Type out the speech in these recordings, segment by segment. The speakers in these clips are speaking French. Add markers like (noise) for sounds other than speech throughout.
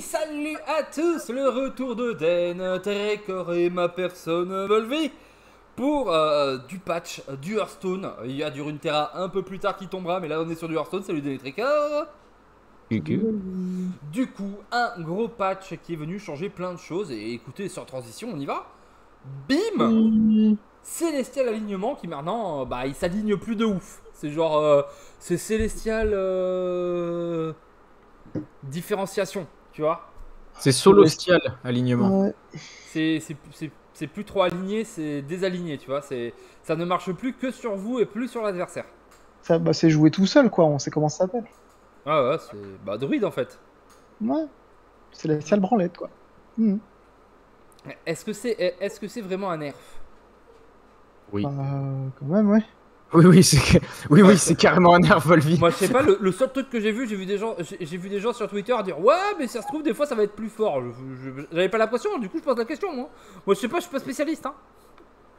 salut à tous, le retour de Den, Terekor et ma personne Volvi pour euh, du patch, du Hearthstone. Il y a du Runeterra un peu plus tard qui tombera, mais là on est sur du Hearthstone. Salut Denetricor Du coup, un gros patch qui est venu changer plein de choses. Et écoutez, sur transition, on y va. Bim alignement qui maintenant, bah, il s'aligne plus de ouf. C'est genre, euh, c'est Célestial euh, différenciation. Tu vois C'est solo stial alignement. C'est plus trop aligné, c'est désaligné, tu vois. C'est ça ne marche plus que sur vous et plus sur l'adversaire. Ça, bah, c'est jouer tout seul, quoi. On sait comment ça s'appelle. Ah ouais, c'est bah druide en fait. Ouais, c'est la sale branlette, quoi. Hmm. Est-ce que c'est est-ce que c'est vraiment un nerf Oui. Bah, quand même, ouais. Oui, oui, c'est oui, carrément un nerf, Volvi. Moi, je sais pas, le, seul truc que j'ai vu, j'ai vu, des gens, j'ai vu des gens sur Twitter dire Ouais, mais ça se trouve, des fois, ça va être plus fort. J'avais pas l'impression, du coup, je pose la question, moi. Moi, je sais pas, je suis pas spécialiste. Hein.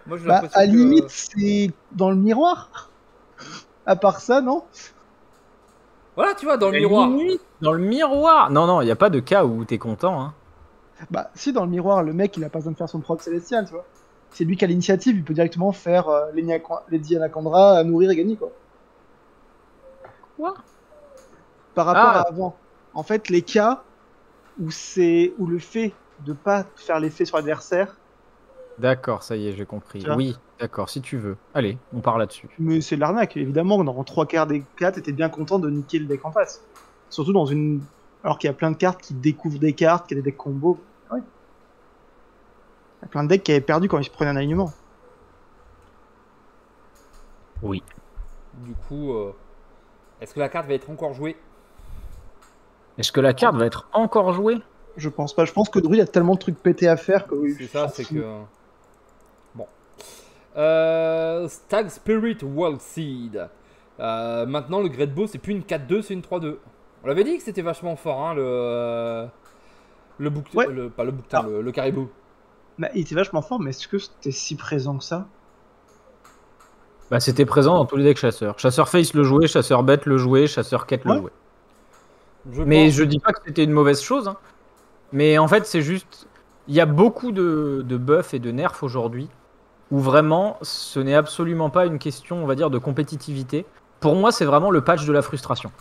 Moi, bah, à limite, euh, c'est dans le miroir. À part ça, non Voilà, tu vois, dans le miroir. dans le miroir Non, non, il y a pas de cas où t'es content. Hein. Bah, si, dans le miroir, le mec, il a pas besoin de faire son propre célestial, tu vois c'est lui qui a l'initiative, il peut directement faire les euh, Lady à nourrir euh, et gagner quoi. Quoi Par rapport ah. à avant, en fait, les cas où c'est où le fait de pas faire l'effet sur l'adversaire. D'accord, ça y est, j'ai compris. Oui, d'accord, si tu veux. Allez, on part là-dessus. Mais c'est l'arnaque, évidemment. Dans trois quarts des cas, t'étais bien content de niquer le deck en face. Surtout dans une. Alors qu'il y a plein de cartes qui découvrent des cartes, qui a des decks combos plein de decks qui avaient perdu quand ils se prenaient un alignement. Oui. Du coup, euh, est-ce que la carte va être encore jouée Est-ce que la carte va être encore jouée Je pense pas. Je pense que Druid a tellement de trucs pétés à faire que oui. C'est ça, c'est que. Bon. Euh, Stag Spirit World Seed. Euh, maintenant, le Great c'est plus une 4-2, c'est une 3-2. On l'avait dit que c'était vachement fort, hein, le. Euh, le bouc. Le, pas le le, le caribou. Bah, il était vachement fort, mais est-ce que c'était si présent que ça Bah, c'était présent dans tous les decks chasseurs. Chasseur face le jouait, chasseur bête le jouait, chasseur quête le jouait. mais je dis pas que c'était une mauvaise chose. Hein. Mais en fait, c'est juste. Il y a beaucoup de, de buffs et de nerfs aujourd'hui où vraiment ce n'est absolument pas une question, on va dire, de compétitivité. Pour moi, c'est vraiment le patch de la frustration.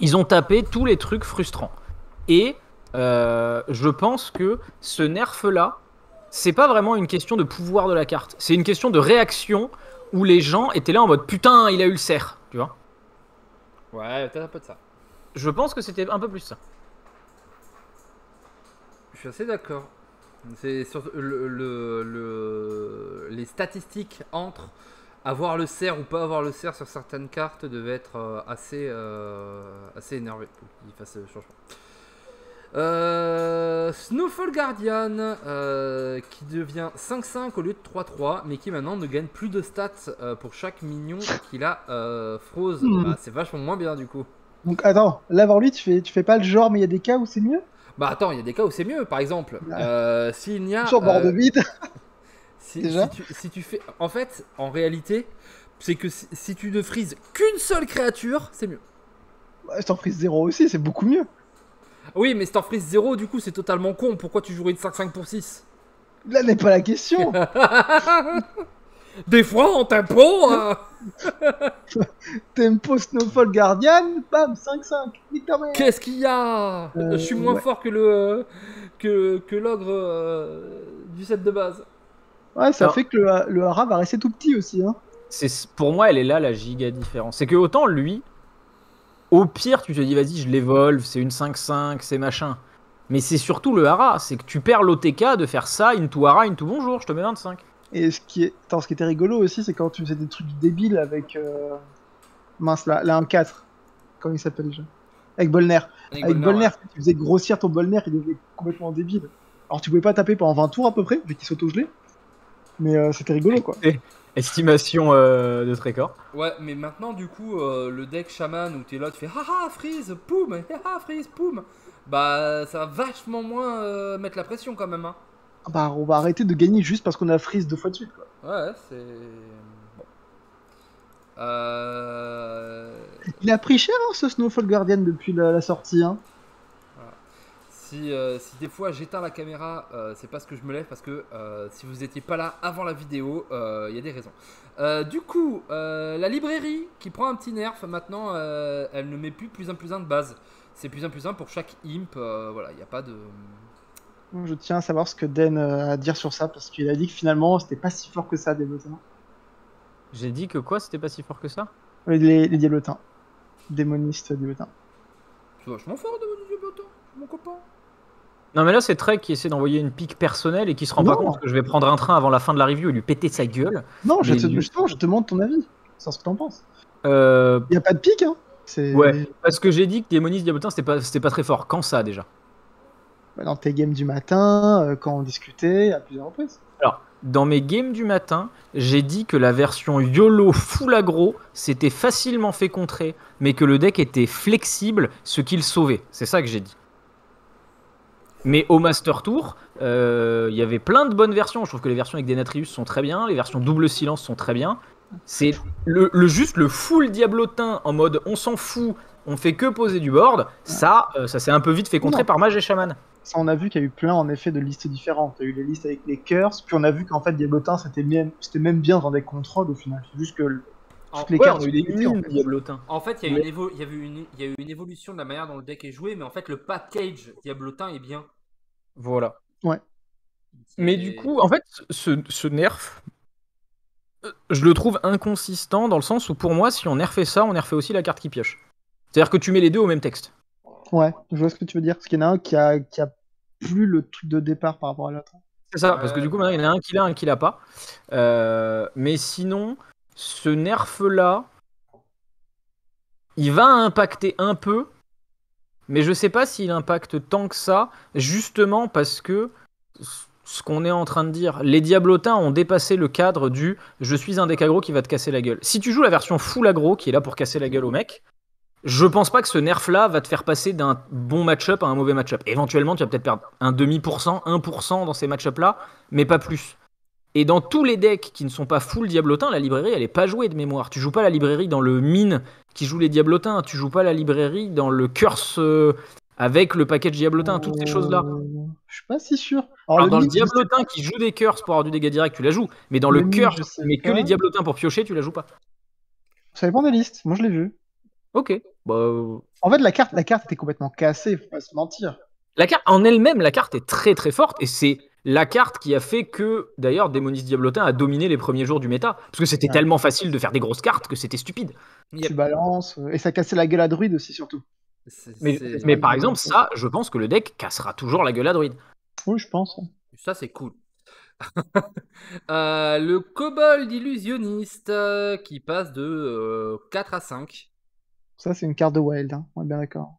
Ils ont tapé tous les trucs frustrants. Et euh, je pense que ce nerf-là, c'est pas vraiment une question de pouvoir de la carte. C'est une question de réaction où les gens étaient là en mode putain, il a eu le cerf, tu vois. Ouais, peut-être un peu de ça. Je pense que c'était un peu plus ça. Je suis assez d'accord. C'est sur le, les statistiques entre avoir le cerf ou pas avoir le cerf sur certaines cartes devaient être euh, assez, énervées. Euh, assez énervé pour fasse le changement. Euh, Snowfall Guardian euh, qui devient 5-5 au lieu de 3-3, mais qui maintenant ne gagne plus de stats euh, pour chaque minion qu'il a froze. Hmm. Bah, c'est vachement moins bien du coup. Donc attends, là lui, tu fais, tu fais pas le genre, mais il y a des cas où c'est mieux Bah attends, il y a des cas où c'est mieux, par exemple. S'il n'y a. Sur bord de vide (laughs) si, Déjà si tu, fais. En fait, en réalité, c'est que si, tu ne frises qu'une seule créature, c'est mieux. Bah, si t'en frise zéro aussi, c'est beaucoup mieux. Oui, mais Freeze 0, du coup, c'est totalement con. Pourquoi tu jouerais une 5-5 pour 6 Là n'est pas la question (laughs) Des fois, en tempo hein. (laughs) Tempo Snowfall Guardian, bam, 5-5, Qu'est-ce qu'il y a euh, Je suis moins fort que le euh, que, que l'ogre euh, du set de base. Ouais, ça fait que le, le hara va rester tout petit aussi. Hein. Pour moi, elle est là la giga différence. C'est que autant lui, au pire, tu te dis, vas-y, je l'évolve, c'est une 5-5, c'est machin. Mais c'est surtout le hara, c'est que tu perds l'OTK de faire ça, une tout hara, une tout bonjour, je te mets 25. Et ce qui, est... ce qui était rigolo aussi, c'est quand tu faisais des trucs débiles avec. Euh, mince, là, là, un 4. Comment il s'appelle déjà Avec Bolner. Avec, Bolner, tu faisais grossir ton Bolner, il devenait complètement débile. Alors tu pouvais pas taper pendant 20 tours à peu près, vu qu'il s'auto-gelait. Mais euh, c'était rigolo quoi. Estimation euh, de record. Ouais, mais maintenant, du coup, euh, le deck chaman où t'es là, tu fais haha, freeze, poum, (laughs) haha, freeze, poum. Bah, ça va vachement moins euh, mettre la pression quand même. Hein. Ah bah, on va arrêter de gagner juste parce qu'on a freeze deux fois de suite. Quoi. Ouais, c'est. Euh, Il a pris cher hein, ce Snowfall Guardian depuis la sortie. Hein. Euh, si, des fois j'éteins la caméra, euh, c'est parce que je me lève, parce que euh, si vous n'étiez pas là avant la vidéo, il y a des raisons. du coup, la librairie qui prend un petit nerf, maintenant elle ne met plus plus 1 plus 1 de base. C'est plus 1 plus un pour chaque imp, voilà, il n'y a pas de... Je tiens à savoir ce que Den a à dire sur ça, parce qu'il a dit que finalement c'était pas si fort que ça, des J'ai dit que quoi C'était pas si fort que ça les, diablotins. Démonistes diablotins. C'est vachement fort, démonistes diablotins mon copain. Non, mais là, c'est Trek qui essaie d'envoyer une pique personnelle et qui se rend pas compte que je vais prendre un train avant la fin de la review et lui péter sa gueule. Non, je te, je te demande ton avis sur ce que t'en penses. Euh, Il a pas de pique, hein Ouais, parce que j'ai dit que Démonis Diablotin, c'était pas, c'était pas très fort. Quand ça, déjà Dans tes games du matin, euh, quand on discutait à plusieurs reprises. Alors, dans mes games du matin, j'ai dit que la version YOLO full agro s'était facilement fait contrer, mais que le deck était flexible, ce qu'il sauvait. C'est ça que j'ai dit. Mais au Master Tour, euh, il y avait plein de bonnes versions. Je trouve que les versions avec Denatrius sont très bien, les versions double silence sont très bien. C'est le, juste le full diablotin en mode on s'en fout, on fait que poser du board. Ça, euh, ça s'est un peu vite fait contrer par Mage et Chaman. Ça, on a vu qu'il y a eu plein en effet de listes différentes. Il y a eu les listes avec les curses, puis on a vu qu'en fait Diablotin c'était même, même bien dans des contrôles au final. C'est juste que les en fait. il y, a eu une évolution de la manière dont le deck est joué, mais en fait, le package Diablotin est bien. Voilà. Ouais. Mais du coup, en fait, ce, nerf, euh, je le trouve inconsistant dans le sens où pour moi, si on nerfait ça, on nerfait aussi la carte qui pioche. C'est-à-dire que tu mets les deux au même texte. Ouais, je vois ce que tu veux dire. Parce qu'il y en a un qui a, qui a plus le truc de départ par rapport à l'autre. C'est ça, parce que euh, du coup, il y en a un qui l'a, un qui l'a pas. Euh, mais sinon, ce nerf-là, il va impacter un peu, mais je ne sais pas s'il impacte tant que ça, justement parce que ce qu'on est en train de dire, les diablotins ont dépassé le cadre du je suis un deck aggro qui va te casser la gueule. Si tu joues la version full aggro qui est là pour casser la gueule au mec, je pense pas que ce nerf là va te faire passer d'un bon match-up à un mauvais match-up. Éventuellement, tu vas peut-être perdre un demi pour cent, 1% dans ces match ups là, mais pas plus. Et dans tous les decks qui ne sont pas full diablotin, la librairie, elle n'est pas jouée de mémoire. Tu joues pas la librairie dans le mine qui joue les diablotins, tu joues pas la librairie dans le curse euh, avec le package diablotin, toutes ces choses-là. Euh, je suis pas si sûr. dans le diablotin qui joue des curses pour avoir du dégât direct, tu la joues. Mais dans le, curse, mais que les diablotins pour piocher, tu la joues pas. Ça dépend des listes. Moi, je l'ai vu. Ok. Bah, euh, en fait, la carte, la carte était complètement cassée, faut pas se mentir. La carte en elle-même, la carte est très très forte et c'est la carte qui a fait que, d'ailleurs, Démonis Diablotin a dominé les premiers jours du méta. Parce que c'était tellement facile de faire des grosses cartes que c'était stupide. Tu balances, euh, et ça cassait la gueule à druide aussi, surtout. Mais, par exemple, ça, je pense que le deck cassera toujours la gueule à druide. Oui, je pense. Ça, c'est cool. (laughs) Euh, le kobold illusionniste euh, qui passe de 4 à 5. Ça, c'est une carte de wild, hein. bien d'accord.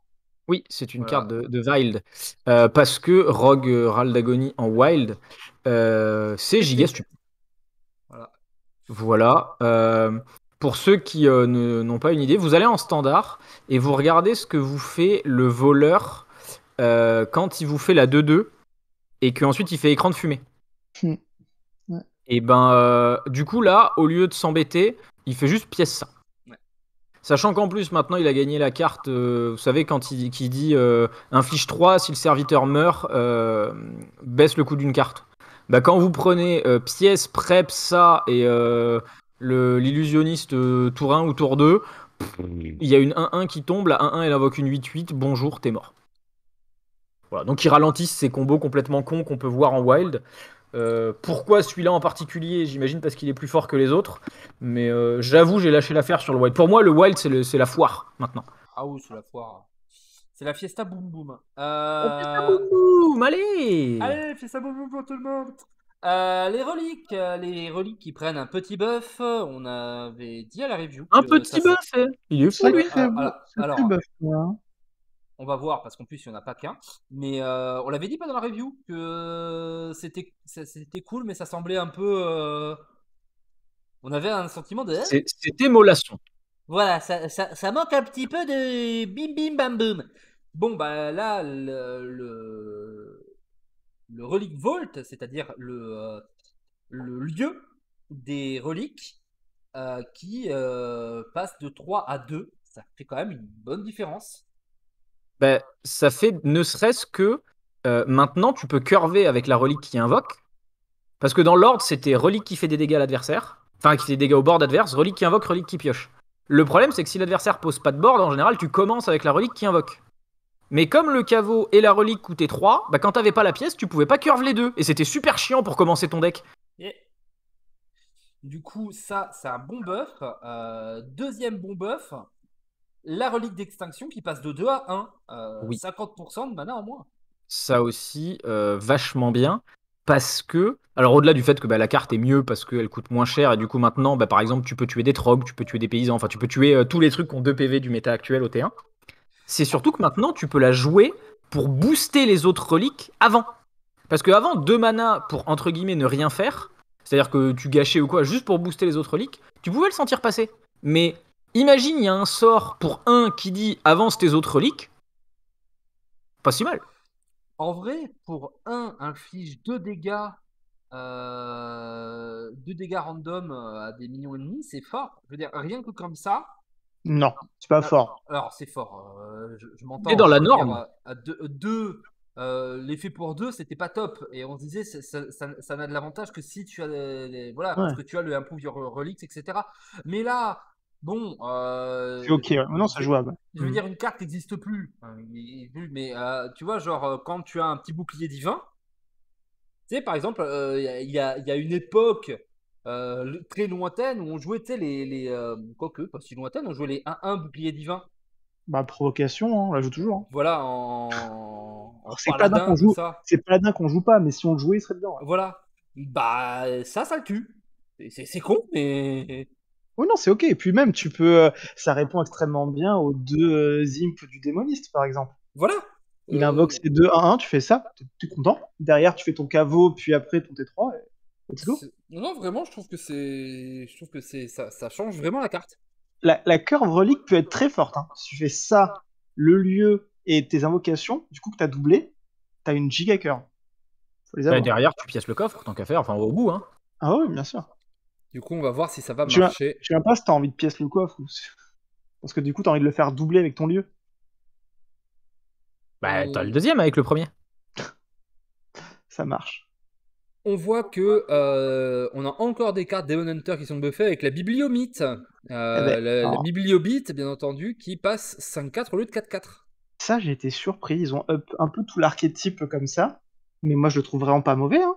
Oui, c'est une carte de, Wild. Euh, parce que Rogue euh, Ral d'Agonie en Wild, euh, c'est giga Voilà. voilà. pour ceux qui n'ont pas une idée, vous allez en standard et vous regardez ce que vous fait le voleur quand il vous fait la 2-2 et qu'ensuite il fait écran de fumée. Hmm. Et ben, du coup, là, au lieu de s'embêter, il fait juste pièce 5. Sachant qu'en plus, maintenant, il a gagné la carte, euh, vous savez, quand il, dit euh, inflige 3, si le serviteur meurt, euh, baisse le coût d'une carte. Bah, quand vous prenez pièce, prep, ça et l'illusionniste tour 1 ou tour 2, il y a une 1-1 qui tombe, la 1-1 elle invoque une 8-8, bonjour, t'es mort. Voilà, donc ils ralentissent ces combos complètement cons qu'on peut voir en wild. Euh, pourquoi celui-là en particulier J'imagine parce qu'il est plus fort que les autres. Mais euh, j'avoue, j'ai lâché l'affaire sur le wild. Pour moi, le wild, c'est la foire maintenant. Ah oui, c'est la foire. C'est la fiesta boum boum euh, oh, allez Allez, fiesta boum boum pour tout le monde les reliques, les reliques qui prennent un petit buff, on avait dit à la review. Un petit buff, eh. il est fou Alors, on va voir parce qu'en plus, il n'y en a pas qu'un. Mais euh, on l'avait dit pas dans la review que c'était, c'était cool, mais ça semblait un peu. Euh, on avait un sentiment de. C'était molasson. Voilà, ça, ça, manque un petit peu de bim bim bam boum. Bon, bah là, le, le, relique vault, c'est-à-dire le, euh, le lieu des reliques qui passe de 3 à 2. Ça fait quand même une bonne différence bah, ça fait ne serait-ce que euh, maintenant tu peux curver avec la relique qui invoque. Parce que dans l'ordre, c'était relique qui fait des dégâts à l'adversaire, enfin qui fait des dégâts au board adverse, relique qui invoque, relique qui pioche. Le problème, c'est que si l'adversaire pose pas de board, en général, tu commences avec la relique qui invoque. Mais comme le caveau et la relique coûtaient 3, bah ben, quand t'avais pas la pièce, tu pouvais pas curver les deux. Et c'était super chiant pour commencer ton deck. Du coup, ça, c'est un bon buff. Euh, deuxième bon buff, la relique d'extinction qui passe de 2 à 1, 50% euh, de mana en moins. Ça aussi, euh, vachement bien. Parce que, alors au-delà du fait que bah, la carte est mieux parce qu'elle coûte moins cher, et du coup maintenant, bah, par exemple, tu peux tuer des trogues tu peux tuer des paysans, enfin tu peux tuer euh, tous les trucs qui ont 2 PV du méta actuel au T1, c'est surtout que maintenant tu peux la jouer pour booster les autres reliques avant. Parce que avant, 2 mana pour entre guillemets ne rien faire, c'est-à-dire que tu gâchais ou quoi, juste pour booster les autres reliques, tu pouvais le sentir passer. Mais Imagine, il y a un sort pour un qui dit avance tes autres reliques. Pas si mal. En vrai, pour un, inflige 2 dégâts, euh, deux dégâts random euh, à des millions et demi, c'est fort. Je veux dire, rien que comme ça. Non, c'est pas ah, fort. Alors, c'est fort. Euh, je, m'entends. Et dans la norme. deux, l'effet pour deux, c'était pas top. Et on disait, ça, ça, n'a de l'avantage que si tu as, voilà, que tu as le improve your relics, etc. Mais là, Bon. Euh, ok, non, c'est jouable. Je veux mm. dire, une carte n'existe plus. Mais, euh, tu vois, genre, euh, quand tu as un petit bouclier divin, tu sais, par exemple, euh, il y, a, une époque très lointaine où on jouait, tu sais, les. Quoique, pas si lointaine, on jouait les 1-1 bouclier divin. Bah, provocation, hein, on la joue toujours. Hein. Voilà, en. c'est pas qu'on joue. C'est qu'on joue pas, mais si on le jouait, il serait dedans. Voilà. Bah, ça, ça le tue. C'est con, mais. Oui, non, c'est ok. Et puis même, tu peux, euh, ça répond extrêmement bien aux deux euh, imps du démoniste, par exemple. Voilà. Il euh, invoque ses deux 1-1, tu fais ça, tu es content. Derrière, tu fais ton caveau, puis après ton T3. Let's go. Non, vraiment, je trouve que c'est, je trouve que c'est, ça, ça, change vraiment la carte. La, la curve relique peut être très forte. Hein. Si tu fais ça, le lieu et tes invocations, du coup que t'as doublé, t'as une giga curve. Bah, derrière, tu pièces le coffre, tant qu'à faire. Enfin, au bout, hein. Ah oui, bien sûr. Du coup, on va voir si ça va marcher. Je sais pas si t'as envie de pièce le coffre. Ou... Parce que du coup, t'as envie de le faire doubler avec ton lieu. Bah, euh, t'as le deuxième avec le premier. (laughs) ça marche. On voit que euh, on a encore des cartes Demon Hunter qui sont buffées avec la Bibliomite. Euh, eh ben, la, oh. Bibliobite, bien entendu, qui passe 5-4 au lieu de 4-4. Ça, j'ai été surpris. Ils ont up un peu tout l'archétype comme ça. Mais moi, je le trouve vraiment pas mauvais. Hein.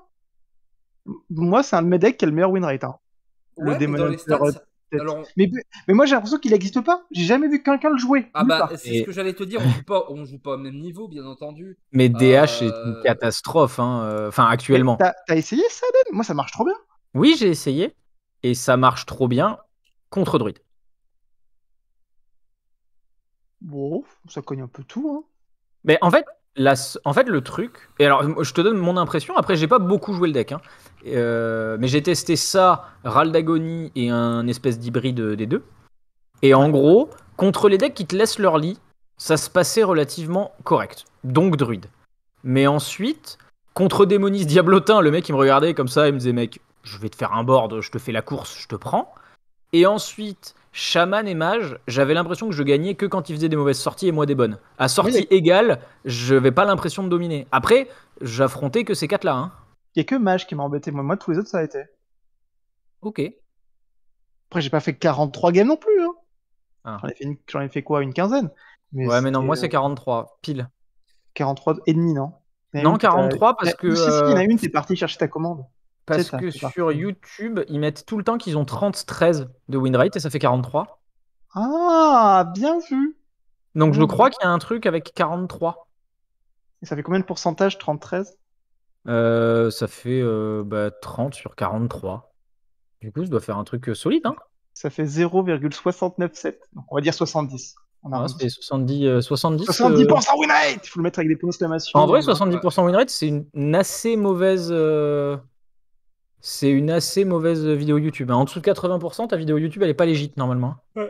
Moi, c'est un de mes decks qui a le meilleur win rate. Hein le mais moi j'ai l'impression qu'il n'existe pas. J'ai jamais vu quelqu'un le jouer. Ah bah c'est ce que j'allais te dire. On joue pas, joue pas au même niveau, bien entendu. Mais DH est une euh, catastrophe. Hein. Euh, enfin actuellement. T'as essayé ça, Dan ben Moi ça marche trop bien. Oui j'ai essayé et ça marche trop bien contre Druid Bon, ça cogne un peu tout. Hein. Mais en fait, en fait, le truc, et alors je te donne mon impression, après j'ai pas beaucoup joué le deck, hein, euh, mais j'ai testé ça, Ral d'agonie et un espèce d'hybride des deux. Et en gros, contre les decks qui te laissent leur lit, ça se passait relativement correct, donc druide. Mais ensuite, contre démoniste diablotin, le mec il me regardait comme ça, il me disait mec, je vais te faire un board, je te fais la course, je te prends. Et ensuite, chaman et mage, j'avais l'impression que je gagnais que quand ils faisaient des mauvaises sorties et moi des bonnes. À sortie égales, égale, je n'avais pas l'impression de dominer. Après, j'affrontais que ces quatre-là. Hein. Il n'y a que mage qui m'a embêté. Moi, tous les autres, ça a été. Ok. Après, j'ai pas fait 43 games non plus. Hein. Ah. J'en, ai fait quoi Une quinzaine Ouais, mais non, moi, c'est 43, euh, pile. 43 et demi, non Non, 43 parce que. Si, il y en a euh, une, C'est parti chercher ta commande. Parce que sur YouTube, ils mettent tout le temps qu'ils ont 30-13 de winrate, et ça fait 43. Ah, bien vu. Donc je crois qu'il y a un truc avec 43. Et ça fait combien de pourcentage 33 euh, Ça fait 30 euh, bah, sur 43. Du coup, je dois faire un truc euh, solide. Hein ça fait 0,697. Donc on va dire 70. 70, winrate 70, 70% Il faut le mettre avec des points En vrai, 70% winrate, c'est une assez mauvaise euh, c'est une assez mauvaise vidéo YouTube. Hein. En dessous de 80%, ta vidéo YouTube, elle est pas légite normalement. Hein.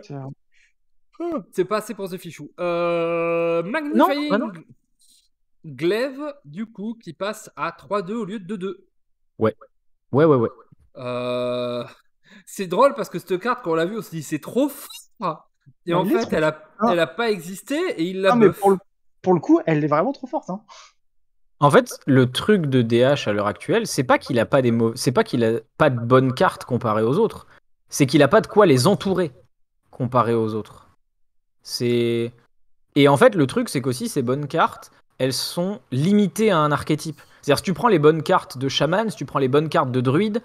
C'est pas assez pour ce fichou. Euh, Magnifying bah Glaive, du coup, qui passe à 3-2 au lieu de 2-2. Ouais. Ouais, ouais, ouais. Euh, c'est drôle parce que cette carte, quand on l'a vue, on dit c'est trop fort. Et bah, en fait, elle a, elle a pas existé et il l'a. Non, mais pour le, pour le, coup, elle est vraiment trop forte. Hein. En fait, le truc de DH à l'heure actuelle, c'est pas qu'il a pas des c'est pas qu'il a pas de bonnes cartes comparées aux autres, c'est qu'il n'a pas de quoi les entourer comparé aux autres. C'est et en fait le truc c'est qu'aussi ces bonnes cartes, elles sont limitées à un archétype. C'est-à-dire si tu prends les bonnes cartes de chaman, si tu prends les bonnes cartes de druide,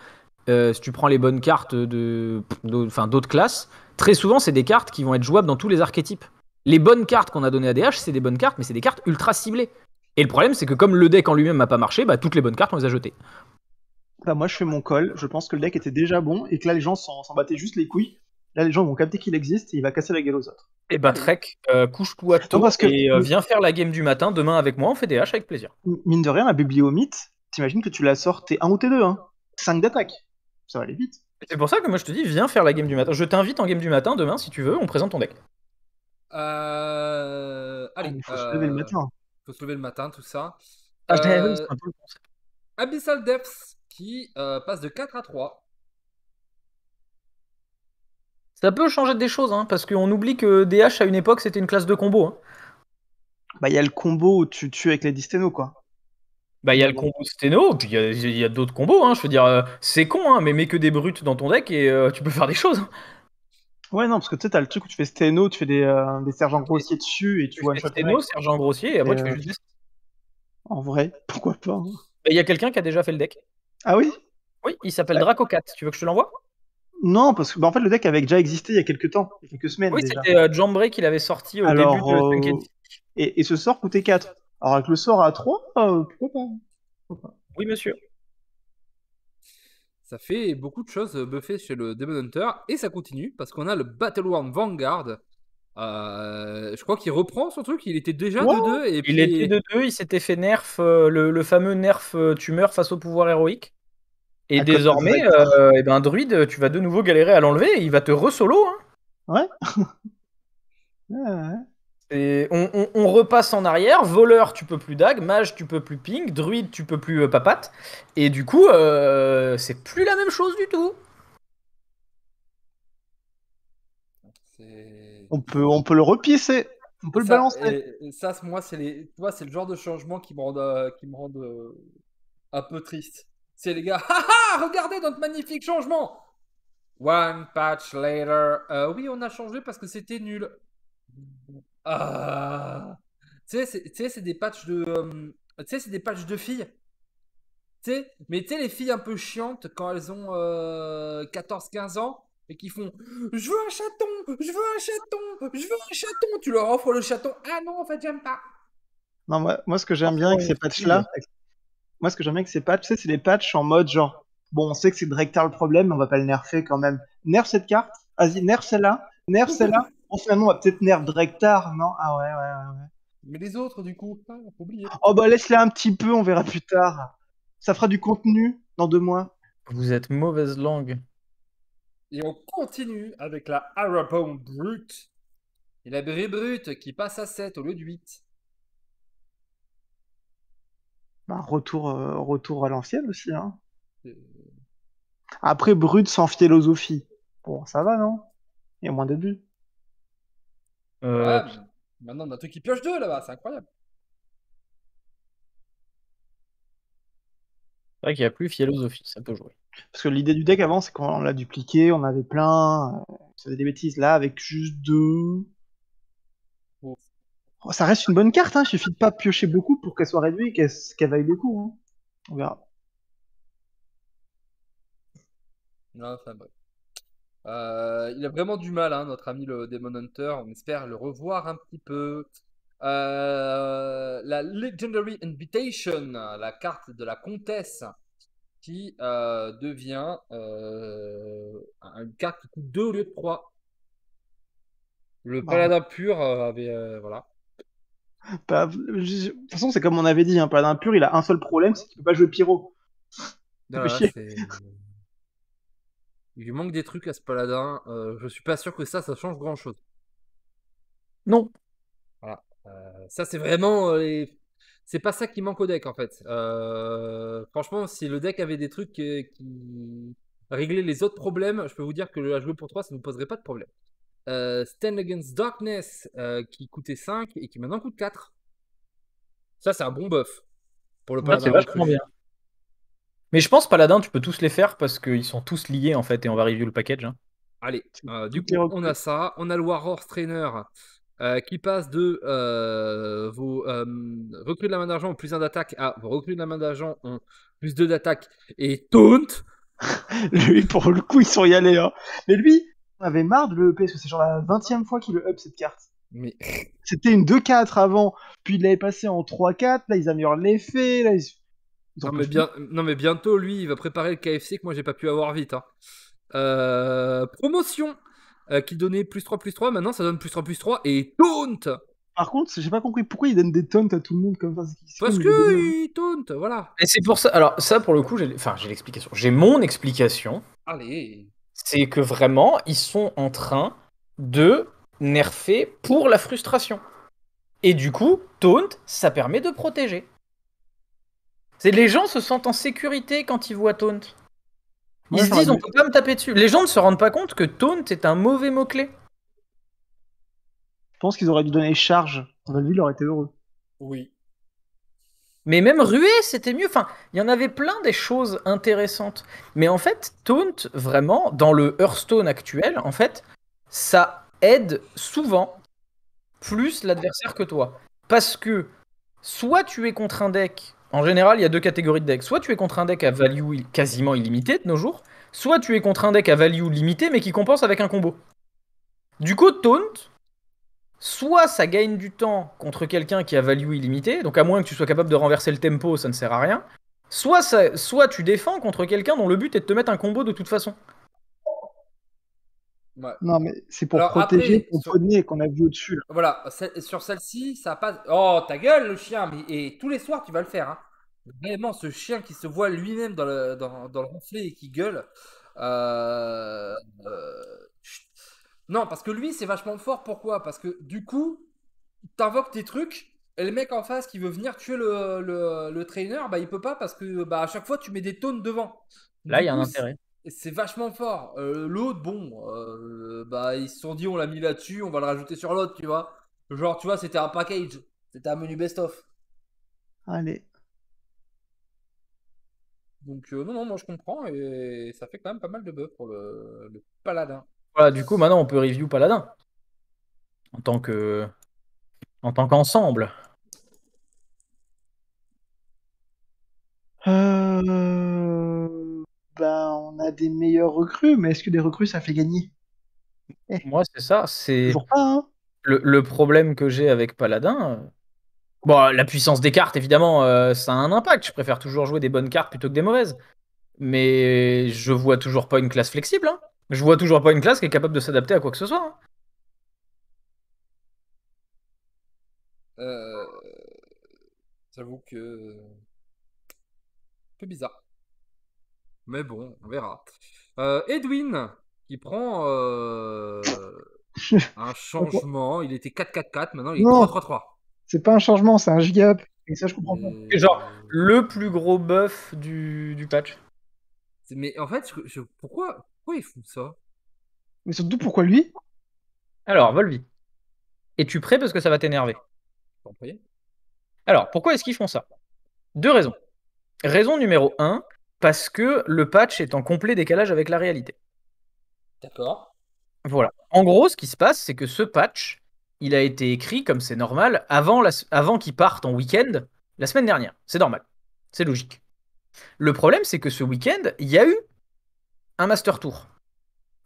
euh, si tu prends les bonnes cartes de enfin d'autres classes, très souvent c'est des cartes qui vont être jouables dans tous les archétypes. Les bonnes cartes qu'on a données à DH, c'est des bonnes cartes, mais c'est des cartes ultra ciblées. Et le problème, c'est que comme le deck en lui-même n'a pas marché, bah, toutes les bonnes cartes, on les a jetées. Bah, moi, je fais mon call. Je pense que le deck était déjà bon et que là, les gens s'en battaient juste les couilles. Là, les gens vont capter qu'il existe et il va casser la gueule aux autres. Eh ben, euh, et bah, Trek, couche-toi à et viens faire la game du matin demain avec moi. On fait des haches avec plaisir. Mine de rien, la bibliomythe, t'imagines que tu la sors T1 ou tes 2 Hein 5 d'attaque. Ça va aller vite. C'est pour ça que moi, je te dis, viens faire la game du matin. Je t'invite en game du matin demain si tu veux. On présente ton deck. Euh... Allez, ah, euh, le faut se lever le matin, tout ça. Ah, euh, Abyssal Depths qui euh, passe de 4 à 3. Ça peut changer des choses, hein, parce qu'on oublie que DH à une époque c'était une classe de combo. Hein. Bah, il y a le combo où tu tues avec les Disténo, quoi. Bah, il y a le combo Steno, puis il y a, d'autres combos. Hein. Je veux dire, euh, c'est con, mais mets que des brutes dans ton deck et tu peux faire des choses. Ouais, non, parce que tu sais, t'as le truc où tu fais Steno, tu fais des, euh, des sergents grossiers dessus et tu, tu vois. Steno, sergent grossier, et après tu fais euh, juste. En vrai, (laughs) pourquoi pas hein. Il y a quelqu'un qui a déjà fait le deck. Ah oui Oui, il s'appelle Dracocat. Tu veux que je te l'envoie non, parce que bah, en fait le deck avait déjà existé il y a quelques temps, il y a quelques semaines. Oui, c'était euh, qui l'avait sorti au Alors, début de euh, et, et, ce sort coûtait 4. Alors avec le sort à 3, pourquoi pas Oui, monsieur. Ça fait beaucoup de choses euh, buffées chez le Demon Hunter et ça continue parce qu'on a le Battle Worm Vanguard. Euh, je crois qu'il reprend son truc, il était déjà 2 2 et Il était de 2, il s'était fait nerf, euh, le, fameux nerf tumeur face au pouvoir héroïque. Et désormais, euh, et eh ben, druide, tu vas de nouveau galérer à l'enlever il va te resolo. Hein. Ouais. (laughs) ouais on, repasse en arrière. Voleur, tu peux plus dag. Mage, tu peux plus ping. Druide, tu peux plus euh, papate. Et du coup, euh, c'est plus la même chose du tout. On peut, on peut le repisser On peut le balancer. ça, moi, c'est les, le genre de changement qui me rend, euh, qui me rend un peu triste. C'est les gars, (laughs) ah, ah, regardez notre magnifique changement. One patch later. oui, on a changé parce que c'était nul. Ah. Tu sais, c'est des patchs de. tu sais, c'est des patchs de filles. Tu sais, mais tu sais, les filles un peu chiantes quand elles ont 14-15 ans et qui font Je veux un chaton, je veux un chaton, je veux un chaton. Tu leur offres le chaton. Ah non, en fait, j'aime pas. Non, moi, moi ce que j'aime ah, bien avec ces patchs-là, moi, ce que j'aime bien avec ces patchs, c'est les patchs en mode genre Bon, on sait que c'est Drektar le problème, mais on va pas le nerfer quand même. Nerf cette carte, vas-y, nerf celle-là, nerf celle-là, Bon, finalement, on va peut-être nerf Drake tard, non Ah ouais, ouais, ouais, Mais les autres, du coup, ah, faut oublier. Oh bah laisse-les un petit peu, on verra plus tard. Ça fera du contenu dans deux mois. Vous êtes mauvaise langue. Et on continue avec la Arabone Brute. Et la Brie Brute qui passe à 7 au lieu de 8. Bah, retour, euh, retour à l'ancienne aussi. Hein. Euh. Après, Brute sans philosophie. Bon, ça va, non Il y a moins de buts. Ouais, euh, maintenant, on a un truc qui pioche deux là-bas, c'est incroyable. C'est vrai qu'il n'y a plus philosophie, ça peut jouer. Parce que l'idée du deck avant, c'est qu'on l'a dupliqué, on avait plein, euh, ça faisait des bêtises. Là, avec juste deux. Oh, ça reste une bonne carte, hein. il suffit de pas piocher beaucoup pour qu'elle soit réduite qu'elle qu vaille des hein. On verra. Non, euh, il a vraiment du mal, hein, notre ami le Demon Hunter. On espère le revoir un petit peu. Euh, la Legendary Invitation, la carte de la comtesse, qui euh, devient une carte qui coûte 2 au lieu de 3. Le paladin pur avait. voilà. de toute façon, c'est comme on avait dit, un hein, paladin pur, il a un seul problème, c'est qu'il ne peut pas jouer pyro. Il lui manque des trucs à ce paladin. Je euh, je suis pas sûr que ça, ça change grand chose. Non. Voilà. Euh, ça, c'est vraiment. Euh, c'est pas ça qui manque au deck en fait. Franchement, si le deck avait des trucs qui réglaient les autres problèmes, je peux vous dire que le jouer pour 3, ça ne vous poserait pas de problème. Stand Against Darkness qui coûtait 5 et qui maintenant coûte 4. Ça, c'est un bon buff pour le ah, paladin. c'est vachement bien. Mais je pense, Paladin, tu peux tous les faire parce qu'ils sont tous liés en fait et on va review le package. Hein. Allez, euh, du coup, on a ça. On a le Warhorse Trainer euh, qui passe de euh, vos recrues de la main d'argent en plus 1 d'attaque à vos recrues de la main d'argent en plus 2 d'attaque et taunt. (laughs) lui, pour le coup, ils sont y allés. Hein. Mais lui, on avait marre de le parce que c'est genre la 20 e fois qu'il le up cette carte. Mais... C'était une 2-4 avant, puis il l'avait passé en 3-4, là ils améliorent l'effet, là ils non mais, bien, non mais, bientôt, lui, il va préparer le KFC que moi, j'ai pas pu avoir vite. Hein. Euh, promotion euh, Qu'il qui donnait plus 3, plus 3. Maintenant, ça donne plus 3, plus 3 et taunt Par contre, j'ai pas compris pourquoi il donne des taunts à tout le monde comme ça. Parce taunt, voilà. Et c'est pour ça. Alors, ça, pour le coup, j'ai enfin, l'explication. J'ai mon explication. Allez C'est que vraiment, ils sont en train de nerfer pour la frustration. Et du coup, taunt, ça permet de protéger. C'est les gens se sentent en sécurité quand ils voient Taunt. Ils se disent on peut pas me taper dessus. Les gens ne se rendent pas compte que Taunt est un mauvais mot-clé. Je pense qu'ils auraient dû donner charge. ils aurait été heureux. Oui. Mais même ruée, c'était mieux. Enfin, il y en avait plein des choses intéressantes. Mais en fait, Taunt, vraiment, dans le Hearthstone actuel, en fait, ça aide souvent plus l'adversaire que toi. Parce que soit tu es contre un deck en général, il y a deux catégories de decks. Soit tu es contre un deck à value quasiment illimité de nos jours, soit tu es contre un deck à value limitée mais qui compense avec un combo. Du coup, taunt, soit ça gagne du temps contre quelqu'un qui a value illimité, donc à moins que tu sois capable de renverser le tempo, ça ne sert à rien. Soit, soit tu défends contre quelqu'un dont le but est de te mettre un combo de toute façon. Non, mais c'est pour protéger ton poney qu'on a vu au-dessus. Voilà, sur celle-ci, ça passe. Oh, ta gueule, le chien Et tous les soirs, tu vas le faire. Hein. Vraiment, ce chien qui se voit lui-même dans le, dans, reflet et qui gueule. Euh, euh, non, parce que lui, c'est vachement fort. Pourquoi Parce que du coup, t'invoques tes trucs. Et le mec en face qui veut venir tuer le, le, trainer, bah, il peut pas parce que bah, à chaque fois, tu mets des tonnes devant. Là, il y a un intérêt. C'est vachement fort. Euh, l'autre, bon, euh, bah, ils se sont dit, on l'a mis là-dessus, on va le rajouter sur l'autre, tu vois. Genre, tu vois, c'était un package. C'était un menu best-of. Allez. Donc, euh, non, non, moi je comprends et ça fait quand même pas mal de bœuf pour le, le paladin. Voilà, du coup, maintenant on peut review paladin. En tant que. En tant qu'ensemble. Euh. Ben, on a des meilleurs recrues, mais est-ce que des recrues, ça fait gagner Moi, c'est ça. C'est hein. le, problème que j'ai avec Paladin. Euh, bon, la puissance des cartes, évidemment, euh, ça a un impact. Je préfère toujours jouer des bonnes cartes plutôt que des mauvaises. Mais je vois toujours pas une classe flexible. Hein. Je vois toujours pas une classe qui est capable de s'adapter à quoi que ce soit. Hein. Euh... J'avoue que. Euh, un peu bizarre. Mais bon, on verra. Euh, Edwin, qui prend euh, un (laughs) changement. Il était 4-4-4, maintenant il est 3-3-3. C'est pas un changement, c'est un giga Et ça, je comprends pas. Euh, genre, le plus gros buff du, patch. Mais en fait, pourquoi, pourquoi ils font ça Mais surtout, pourquoi lui Alors, Volvi, es-tu prêt parce que ça va t'énerver Alors, pourquoi est-ce qu'ils font ça Deux raisons. Raison numéro 1, parce que le patch est en complet décalage avec la réalité. D'accord. Voilà. En gros, ce qui se passe, c'est que ce patch, il a été écrit, comme c'est normal, avant, avant qu'il parte en week-end la semaine dernière. C'est normal. C'est logique. Le problème, c'est que ce week-end, il y a eu un Master Tour.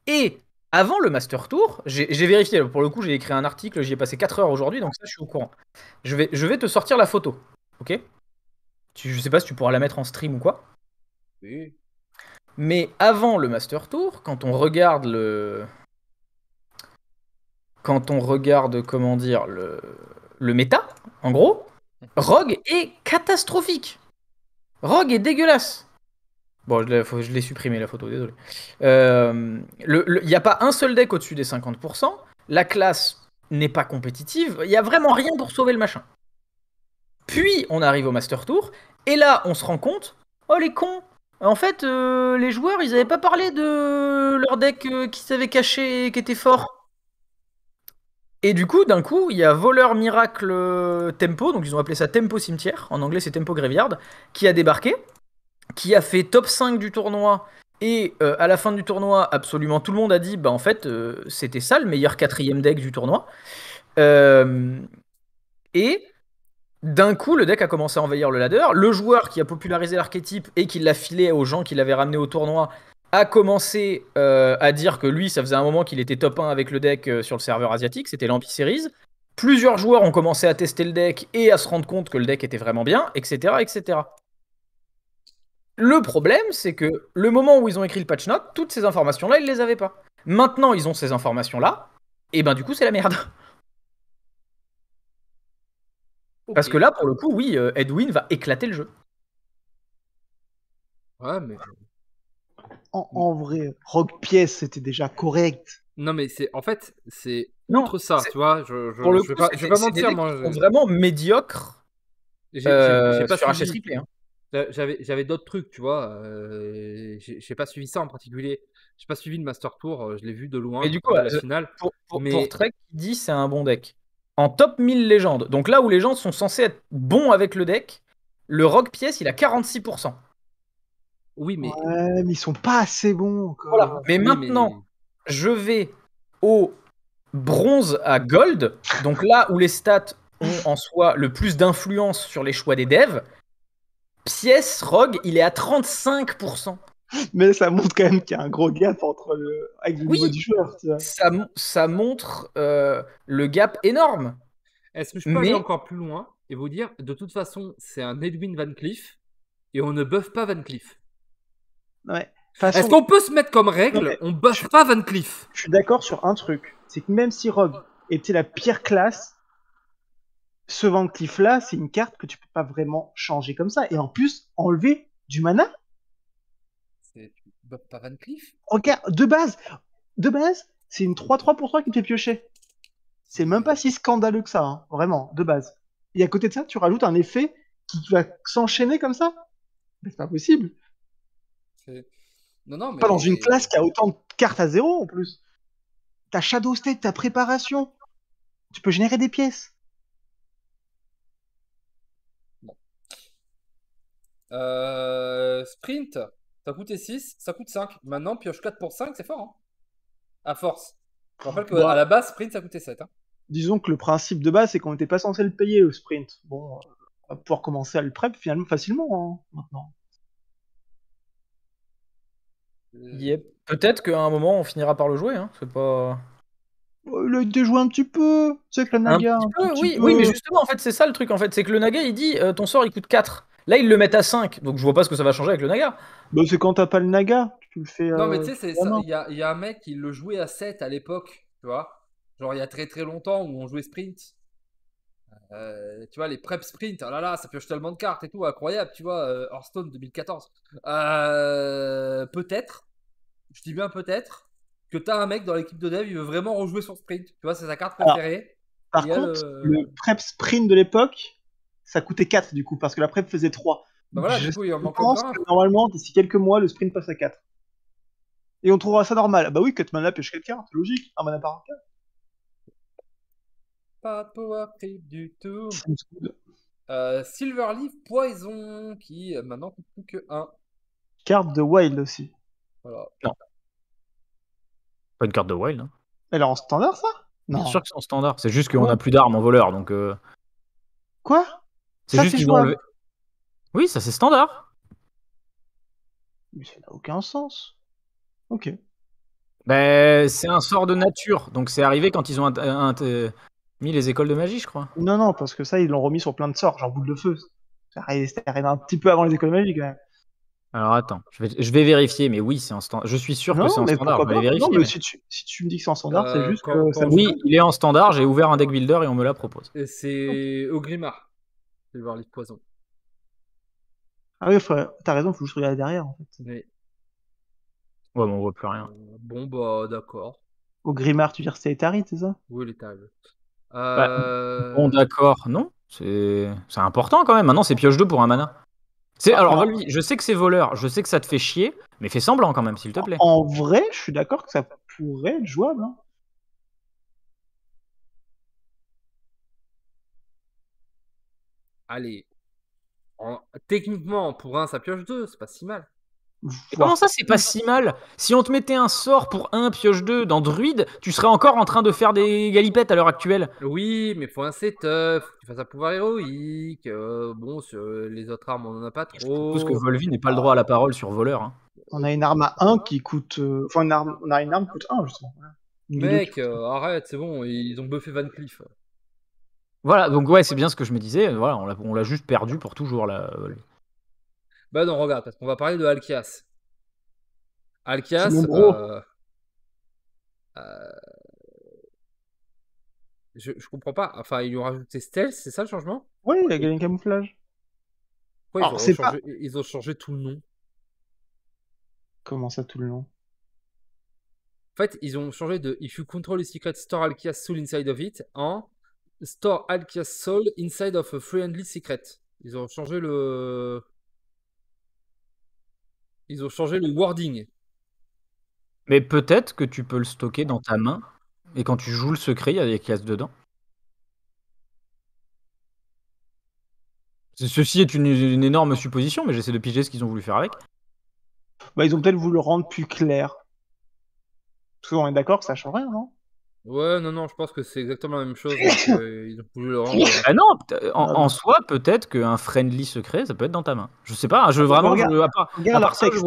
Et avant le Master Tour, j'ai vérifié, pour le coup, j'ai écrit un article, j'y ai passé 4 heures aujourd'hui, donc ça, je suis au courant. Je vais, je vais te sortir la photo. Ok tu, Je sais pas si tu pourras la mettre en stream ou quoi. Mais avant le Master Tour, quand on regarde le. Quand on regarde, comment dire, le, le méta, en gros, Rogue est catastrophique. Rogue est dégueulasse. Bon, je l'ai supprimé la photo, désolé. Il euh, n'y a pas un seul deck au-dessus des 50%. La classe n'est pas compétitive. Il n'y a vraiment rien pour sauver le machin. Puis on arrive au Master Tour. Et là, on se rend compte Oh les cons en fait, euh, les joueurs, ils n'avaient pas parlé de leur deck euh, qui savait caché et qui était fort. Et du coup, d'un coup, il y a Voleur Miracle euh, Tempo, donc ils ont appelé ça Tempo Cimetière, en anglais c'est Tempo Graveyard, qui a débarqué, qui a fait top 5 du tournoi. Et à la fin du tournoi, absolument tout le monde a dit, bah en fait, c'était ça le meilleur quatrième deck du tournoi. et d'un coup, le deck a commencé à envahir le ladder. Le joueur qui a popularisé l'archétype et qui l'a filé aux gens qui l'avaient ramené au tournoi a commencé euh, à dire que lui, ça faisait un moment qu'il était top 1 avec le deck euh, sur le serveur asiatique, c'était l'Ampi Series. Plusieurs joueurs ont commencé à tester le deck et à se rendre compte que le deck était vraiment bien, etc. etc. Le problème, c'est que le moment où ils ont écrit le patch note, toutes ces informations-là, ils ne les avaient pas. Maintenant, ils ont ces informations-là, et ben du coup, c'est la merde. Parce que là, pour le coup, oui, euh, Edwin va éclater le jeu. Ouais, mais. En, vrai, Rock Pièce, c'était déjà correct. Non, mais c'est en fait, c'est entre ça, tu vois. Je, pour le coup, vais pas, je mentir, vraiment médiocre euh, sur suivi. Hein. J'avais d'autres trucs, tu vois. Euh, j'ai pas suivi ça en particulier. J'ai pas suivi le Master Tour, euh, je l'ai vu de loin. Et du coup, à la finale. Pour, pour Trek, il dit c'est un bon deck en top 1000 légendes. Donc là où les gens sont censés être bons avec le deck, le rock pièce, il a 46%. Oui, mais... mais ils sont pas assez bons Mais maintenant, je vais au bronze à gold, donc là où les stats ont en soi le plus d'influence sur les choix des devs. Pièce rogue, il est à 35% mais ça montre quand même qu'il y a un gros gap entre le, avec le niveau du joueur. Ça, montre euh, le gap énorme. Est-ce que je peux aller encore plus loin et vous dire, de toute façon, c'est un Edwin Van Cleef et on ne buff pas Van Cleef. Ouais. Est-ce qu'on peut se mettre comme règle, on buff pas Van Cleef Je suis d'accord sur un truc, c'est que même si Rogue était la pire classe, ce Van Cleef là, c'est une carte que tu peux pas vraiment changer comme ça. Et en plus, enlever du mana par de base, de base, c'est une 3-3 pour toi qui te fait piocher. C'est même pas si scandaleux que ça, hein, vraiment, de base. Et à côté de ça, tu rajoutes un effet qui va s'enchaîner comme ça. Mais c'est pas possible. Non, non, pas dans une classe qui a autant de cartes à zéro en plus. Ta Shadow State, ta préparation. Tu peux générer des pièces. Euh, sprint. Ça coûtait 6, ça coûte 5. Maintenant, pioche 4 pour 5, c'est fort. Hein. à force. Je rappelle qu'à bah. la base, sprint, ça coûtait 7. Hein. Disons que le principe de base, c'est qu'on n'était pas censé le payer, au sprint. Bon, euh, on va pouvoir commencer à le prep finalement facilement hein, maintenant. Euh, Peut-être qu'à un moment, on finira par le jouer. C'est pas. Il a été joué un petit peu. C'est que le Naga. oui, oui, mais justement, en fait, c'est ça le truc. En fait, c'est que le Naga, il dit euh, ton sort, il coûte 4. Là, ils le mettent à 5, donc je vois pas ce que ça va changer avec le Naga. Bah, c'est quand t'as pas le Naga, tu le fais. Non, mais euh, tu sais, il y, a un mec qui le jouait à 7 à l'époque, tu vois. Genre, il y a très très longtemps où on jouait sprint. Euh, tu vois, les prep sprint, oh là là, ça pioche tellement de cartes et tout, incroyable, tu vois. Euh, Hearthstone 2014. peut-être, je dis bien peut-être, que t'as un mec dans l'équipe de dev, il veut vraiment rejouer son sprint. Tu vois, c'est sa carte préférée. par contre, le prep sprint de l'époque, ça coûtait 4 du coup, parce que la prep faisait 3. Bah voilà, je du coup, il pense Que normalement, d'ici quelques mois, le sprint passe à 4. Et on trouvera ça normal. Bah oui, 4 mana pêche quelqu'un, c'est logique, un mana par 4. Pas de power du tout. Euh, Silverleaf Poison, qui euh, maintenant coûte plus que 1. Carte de Wild aussi. Voilà. Pas une carte de Wild. Hein. Elle est en standard ça Non. Bien sûr que c'est en standard, c'est juste qu'on a plus d'armes en voleur donc. Euh... Quoi c'est juste Oui, ça c'est standard. Mais ça n'a aucun sens. Ok. Ben, c'est un sort de nature, donc c'est arrivé quand ils ont euh, euh, mis les écoles de magie, je crois. Non, non, parce que ça, ils l'ont remis sur plein de sorts, genre boule de feu. C'était arrivé un petit peu avant les écoles de magie, quand même. Alors attends, je vais, vérifier, mais oui, c'est en standard. Je suis sûr que c'est en standard. mais, Si, tu, me dis que c'est en standard, c'est euh, juste que Oui, il est en standard, j'ai ouvert un deck builder et on me la propose. C'est au Grimard voir les poisons. Ah oui, t'as raison, faut juste regarder derrière en fait. Ouais, mais on voit plus rien. Euh, bon, bah, d'accord. Au Grimard, tu veux dire c'est c'est ça Oui, les bah, euh, bon, d'accord, non C'est important quand même. Maintenant, c'est pioche 2 pour un mana. C'est alors, je sais que c'est voleur, je sais que ça te fait chier, mais fais semblant quand même, s'il te plaît. En vrai, je suis d'accord que ça pourrait être jouable. Hein. allez, techniquement, pour un, ça pioche 2, c'est pas si mal. comment ça, c'est pas si mal Si on te mettait un sort pour un pioche 2 dans Druide, tu serais encore en train de faire des galipettes à l'heure actuelle. Oui, mais faut un setup, faut tu fasses un pouvoir héroïque. Euh, bon, sur les autres armes, on en a pas trop. Je que Volvi n'est pas le droit à la parole sur voleur. Hein. On a une arme à 1 qui coûte. Euh, enfin, une arme... on a une arme qui coûte 1, justement. Mec, euh, arrête, c'est bon, ils ont buffé Van Cleef. Voilà, donc ouais, c'est bien ce que je me disais. Euh, voilà, on l'a juste perdu pour toujours euh, Bah non, regarde, parce qu'on va parler de Alkias. Alkias. Euh, je, comprends pas. Enfin, ils lui ont rajouté stealth, c'est ça le changement Oui, il a gagné camouflage. Alors, ils, ont changé, pas... ils ont changé tout le nom Comment ça, tout le nom En fait, ils ont changé de If you control the secret, store Alkias soul inside of it en Store Alkia's Soul inside of a friendly secret. Ils ont changé le. Ils ont changé le wording. Mais peut-être que tu peux le stocker dans ta main et quand tu joues le secret, il y a des cases dedans. Ceci est une, énorme supposition, mais j'essaie de piger ce qu'ils ont voulu faire avec. Bah, ils ont peut-être voulu le rendre plus clair. le monde est d'accord que ça change rien, non Ouais, non, non, je pense que c'est exactement la même chose. Euh, (laughs) euh, ah non, euh, en, ah soi, peut-être qu'un friendly secret, ça peut être dans ta main. Je sais pas, hein, je je ah, vraiment, regarde- leur texte.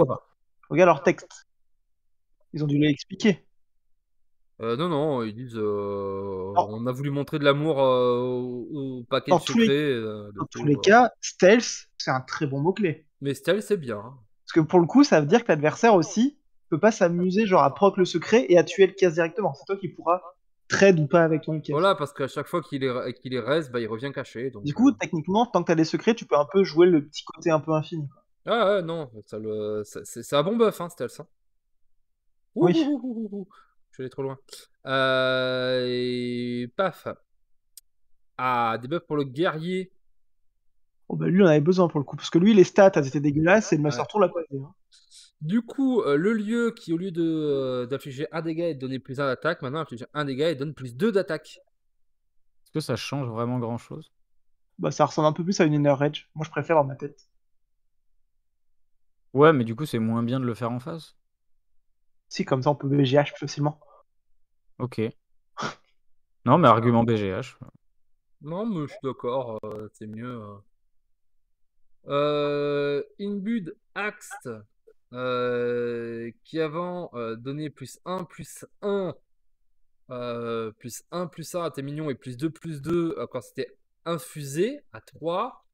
Regarde leur texte. Ils ont dû l'expliquer. Euh, non, non, ils disent on a voulu montrer de l'amour au, paquet de tous les- tous les cas, stealth, c'est un très bon mot-clé. Mais Stealth, c'est bien. Hein. Parce que pour le coup, ça veut dire que l'adversaire aussi, peut pas s'amuser genre à proc le secret et à tuer le casse directement. C'est toi qui pourra trade ou pas avec ton casse. Voilà, parce qu'à chaque fois qu'il est, qu'il reste, bah, il revient caché. Donc... Du coup, euh. techniquement, tant que t'as des secrets, tu peux un peu jouer le petit côté un peu infini. Ah non, ça c'est un bon buff, hein, Stealth. Hein. Oui. Je suis trop loin. Euh, et... Paf. Ah, des buffs pour le guerrier. Oh bah lui, on avait besoin pour le coup, parce que lui, les stats, elles étaient dégueulasses, et le Master ouais. Tour l'a pas du coup, euh, le lieu qui, au lieu de, euh, un dégât et de donner plus un d'attaque, maintenant inflige un dégât et donne plus deux d'attaque. Est-ce que ça change vraiment grand chose Bah, ça ressemble un peu plus à une Inner Rage. Moi, je préfère en ma tête. Ouais, mais du coup, c'est moins bien de le faire en face. Si, comme ça, on peut BGH plus facilement. Ok. non, mais argument BGH. Ah. Non, mais je suis d'accord, euh, c'est mieux. Hein. Euh, Inbud Axte. Euh, qui avant euh, donnait plus 1, plus 1, euh, plus 1, plus 1 à tes minions et plus 2, plus 2 euh, quand c'était infusé à 3.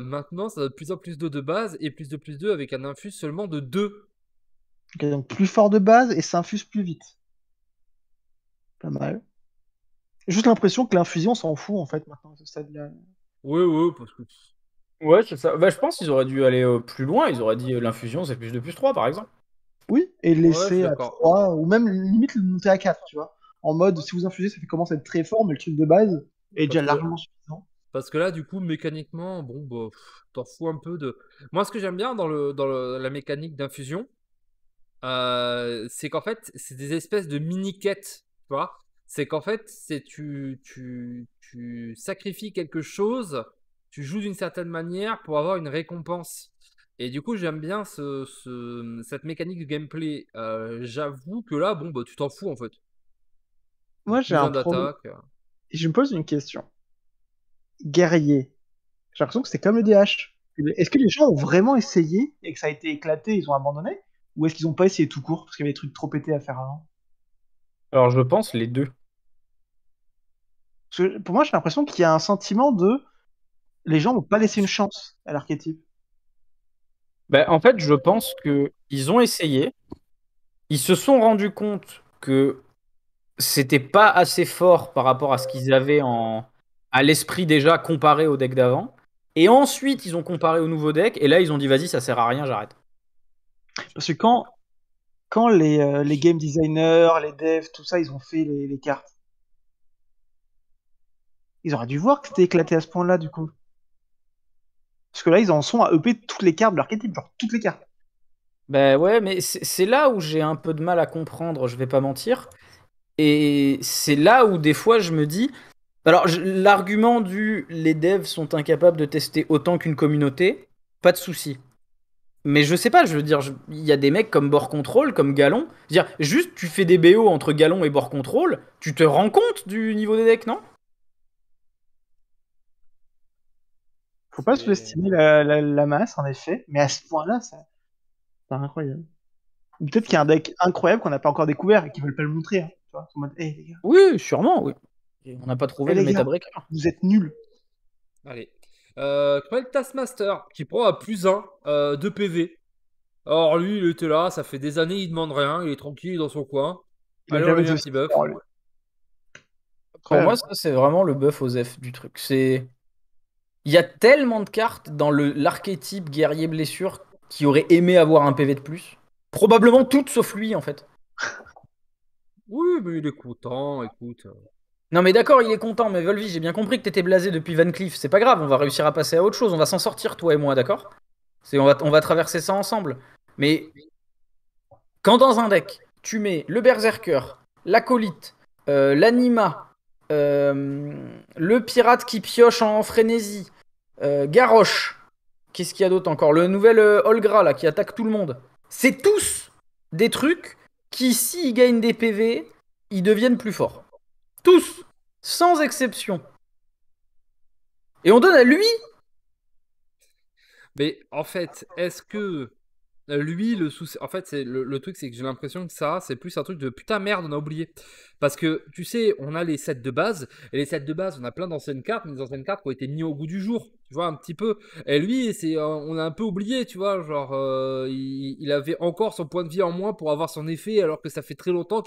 maintenant, ça donne plus 1, plus 2 de base et plus 2, plus 2 avec un infus seulement de 2. donc plus fort de base et ça infuse plus vite. Pas mal. Juste l'impression que l'infusion, s'en fout en fait maintenant à ce stade-là. Oui, oui, parce que Ouais, ça. Bah, je pense qu'ils auraient dû aller euh, plus loin. Ils auraient dit euh, l'infusion, c'est plus de plus 3, par exemple. Oui, et laisser à 3, ou même limite le monter à 4, tu vois. En mode, si vous infusez, ça fait commencer à être très fort, mais le truc de base est déjà largement suffisant. Parce que là, du coup, mécaniquement, bon, bah, t'en fous un peu de. Moi, ce que j'aime bien dans, le, dans la mécanique d'infusion, euh, c'est qu'en fait, c'est des espèces de mini-quêtes, tu vois. C'est qu'en fait, c'est tu, tu, tu sacrifies quelque chose tu joues d'une certaine manière pour avoir une récompense. Et du coup, j'aime bien ce, cette mécanique de gameplay. Euh, j'avoue que là, bon, bah, tu t'en fous en fait. Moi, j'ai un problème. Euh. Je me pose une question. Guerrier. J'ai l'impression que c'est comme le DH. Est-ce que les gens ont vraiment essayé et que ça a été éclaté, ils ont abandonné Ou est-ce qu'ils n'ont pas essayé tout court parce qu'il y avait des trucs trop pétés à faire avant Alors, je pense les deux. pour moi, j'ai l'impression qu'il y a un sentiment de les gens n'ont pas laissé une chance à l'archétype. Ben, en fait, je pense que ils ont essayé. Ils se sont rendus compte que c'était pas assez fort par rapport à ce qu'ils avaient en... à l'esprit déjà comparé au deck d'avant. Et ensuite, ils ont comparé au nouveau deck. Et là, ils ont dit vas-y, ça sert à rien, j'arrête. Parce que quand, quand les, euh, game designers, les devs, tout ça, ils ont fait les, les cartes, ils auraient dû voir que c'était éclaté à ce point-là, du coup. Parce que là, ils en sont à EP toutes les cartes de l'archétype, genre toutes les cartes. Ben ouais, mais c'est là où j'ai un peu de mal à comprendre, je vais pas mentir. Et c'est là où des fois je me dis. Alors, l'argument du les devs sont incapables de tester autant qu'une communauté, pas de souci. Mais je sais pas, je veux dire, il y a des mecs comme Bord Control, comme Galon. Je veux dire, juste tu fais des BO entre Galon et Bord Control, tu te rends compte du niveau des decks, non Faut pas sous-estimer la, masse, en effet, mais à ce point-là, ça... c'est incroyable. Peut-être qu'il y a un deck incroyable qu'on n'a pas encore découvert et qu'ils veulent pas le montrer. Hein, oui, sûrement, oui. On n'a pas trouvé les le Vous êtes nuls. Allez. Euh, le Taskmaster qui prend à plus 1 euh, de PV. Or, lui, il était là, ça fait des années, il demande rien, il est tranquille dans son coin. Il petit buff. Pour moi, ça, c'est vraiment le buff aux F du truc. C'est il y a tellement de cartes dans l'archétype guerrier blessure qui aurait aimé avoir un PV de plus. Probablement toutes sauf lui en fait. Oui, mais il est content, écoute. Non mais d'accord, il est content, mais Volvi, j'ai bien compris que t'étais blasé depuis Van Cleef, c'est pas grave, on va réussir à passer à autre chose, on va s'en sortir toi et moi, d'accord on va, on va traverser ça ensemble. Mais quand dans un deck, tu mets le berserker, l'acolyte, euh, l'anima, euh, le pirate qui pioche en frénésie, Garoche, euh, Garrosh. Qu'est-ce qu'il y a d'autre encore Le nouvel euh, Olgra là qui attaque tout le monde. C'est tous des trucs qui, s'ils gagnent des PV, ils deviennent plus forts. Tous, sans exception. Et on donne à lui. Mais en fait, est-ce que euh, lui, le en fait, c'est le, truc, c'est que j'ai l'impression que ça, c'est plus un truc de putain merde, on a oublié. Parce que tu sais, on a les sets de base, et les sets de base, on a plein d'anciennes cartes, mais des anciennes cartes qui ont été mises au goût du jour, tu vois, un petit peu. Et lui, c'est, euh, on a un peu oublié, tu vois, genre, euh, il, avait encore son point de vie en moins pour avoir son effet, alors que ça fait très longtemps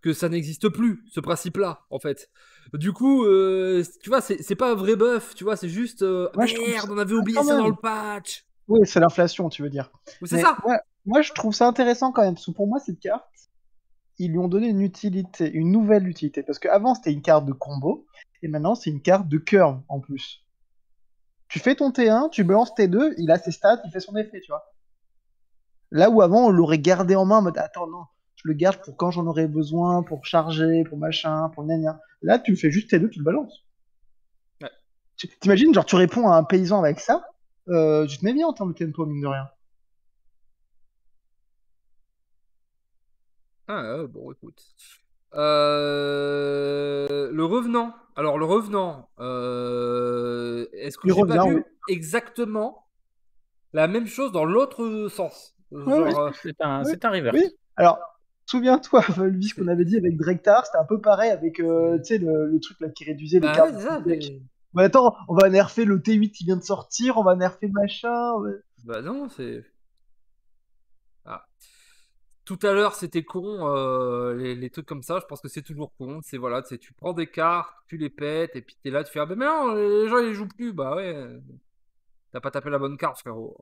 que ça n'existe plus, ce principe-là, en fait. Du coup, tu vois, c'est, pas un vrai buff tu vois, c'est juste merde, on avait oublié ça dans le patch. Oui, c'est l'inflation, tu veux dire. C'est ça. moi, je trouve ça intéressant quand même, parce que pour moi, cette carte, ils lui ont donné une utilité, une nouvelle utilité. Parce qu'avant, c'était une carte de combo, et maintenant, c'est une carte de curve en plus. Tu fais ton T1, tu balances T2, il a ses stats, il fait son effet, tu vois. Là où avant, on l'aurait gardé en main en mode attends, non, je le garde pour quand j'en aurais besoin, pour charger, pour machin, pour gna Là, tu fais juste T2, tu le balances. T'imagines, genre, tu réponds à un paysan avec ça, euh, tu te mets bien en termes de tempo, mine de rien. Ah, euh, bon, écoute. Euh, le revenant. Alors, le revenant, euh, est-ce que j'ai pas vu exactement la même chose dans l'autre sens oui, C'est un, oui, Alors, souviens-toi, (laughs) ce qu'on avait dit avec Drektar, c'était un peu pareil avec le, le, truc là, qui réduisait les ah, cartes. Mais attends, on va nerfer le T8 qui vient de sortir, on va nerfer machin. Bah non, c'est. Ah. Tout à l'heure, c'était con, euh, les, trucs comme ça. Je pense que c'est toujours con. C'est voilà, tu prends des cartes, tu les pètes, et puis t'es là, tu fais Ah, mais non, les gens ils jouent plus. Bah ouais, t'as pas tapé la bonne carte, frérot.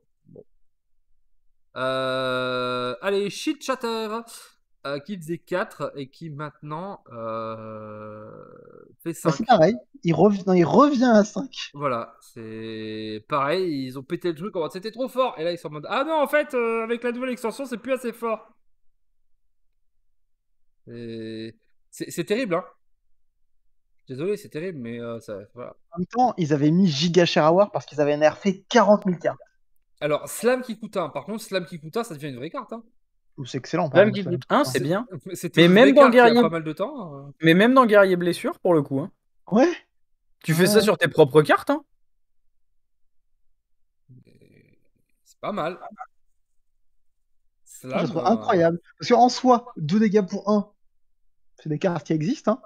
Euh, allez, shit chatter. Euh, qui faisait 4 et qui maintenant euh, fait 5. Bah, c'est pareil, il, revient à 5. Voilà, c'est pareil, ils ont pété le truc en c'était trop fort. Et là, ils sont en mode Ah non, en fait, euh, avec la nouvelle extension, c'est plus assez fort. C'est, terrible, hein. Désolé, c'est terrible, mais Voilà. En même temps, ils avaient mis Giga War parce qu'ils avaient nerfé 40 000 cartes. Alors, Slam Kikuta, hein, par contre, Slam Kikuta, ça devient une vraie carte. Hein c'est excellent. Même 1, c'est bien. Mais même, dans Guerrier... mal de temps, mais même dans Guerrier Blessure, pour le coup. Hein. Ouais. Tu fais ça sur tes propres cartes. Hein. C'est pas mal. Ah, je trouve euh. incroyable. Parce qu'en soi, 2 dégâts pour 1, c'est des cartes qui existent. Hein.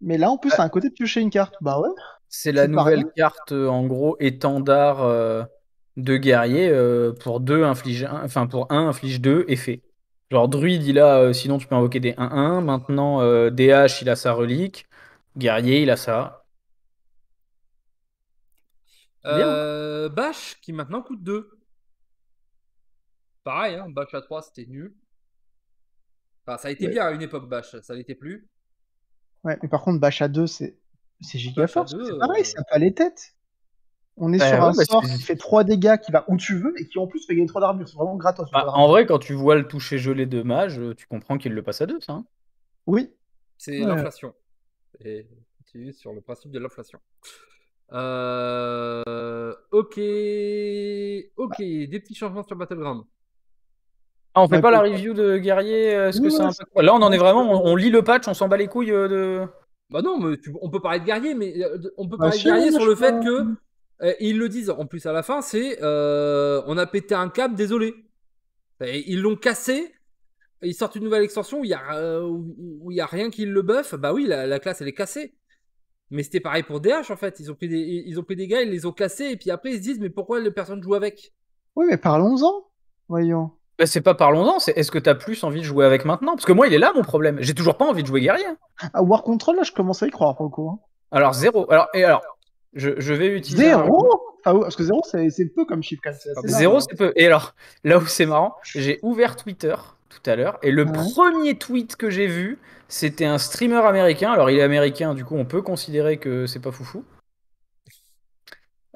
Mais là, en plus, c'est ah. un côté de piocher une carte. Bah ouais. C'est la nouvelle carte, euh, en gros, étendard. Euh, deux guerriers euh, pour deux inflige un, enfin pour un inflige deux effets. Genre druide il a euh, sinon tu peux invoquer des 1-1, maintenant DH euh, il a sa relique, guerrier il a ça. Hein. Euh, Bash qui maintenant coûte 2. Pareil, hein, Bash à 3 c'était nul. ça a été bien à une époque Bash, ça l'était plus. Ouais, mais par contre Bash à 2 c'est giga fort. C'est pareil, ça pas les têtes. On est eh sur un bah, sort qui fait 3 dégâts, qui va où tu veux et qui en plus fait gagner 3 d'armure. C'est vraiment gratos. Bah, en vrai, quand tu vois le toucher gelé de mage, euh, tu comprends qu'il le passe à 2, ça. Hein. oui. C'est l'inflation. Et es sur le principe de l'inflation. Euh, ok. Ok. Des petits changements sur Battleground. Ah, on fait bah, pas la review de guerrier euh, que Là, on en est vraiment. On, lit le patch, on s'en bat les couilles de. Bah non, on peut parler de guerrier, mais on peut parler de guerrier sur le fait que ils le disent en plus à la fin, c'est euh, on a pété un câble, désolé. ils l'ont cassé. Ils sortent une nouvelle extension où il n'y a, euh, a rien qui le buff Bah oui, la, classe elle est cassée. Mais c'était pareil pour DH en fait. Ils ont, pris des, ils ont pris des gars, ils les ont cassés et puis après ils se disent mais pourquoi les personnes jouent avec Oui, mais parlons-en. Voyons. Bah, c'est pas parlons-en, c'est est-ce que t'as plus envie de jouer avec maintenant Parce que moi il est là mon problème. J'ai toujours pas envie de jouer guerrier. À ah, War Control, là je commence à y croire pour le coup. Hein. Alors zéro. Alors, et alors je, vais utiliser. Zéro ah Parce que zéro, c'est peu comme chiffre. Ah, zéro, c'est peu. Et alors, là où c'est marrant, j'ai ouvert Twitter tout à l'heure. Et le premier tweet que j'ai vu, c'était un streamer américain. Alors, il est américain, du coup, on peut considérer que c'est pas foufou.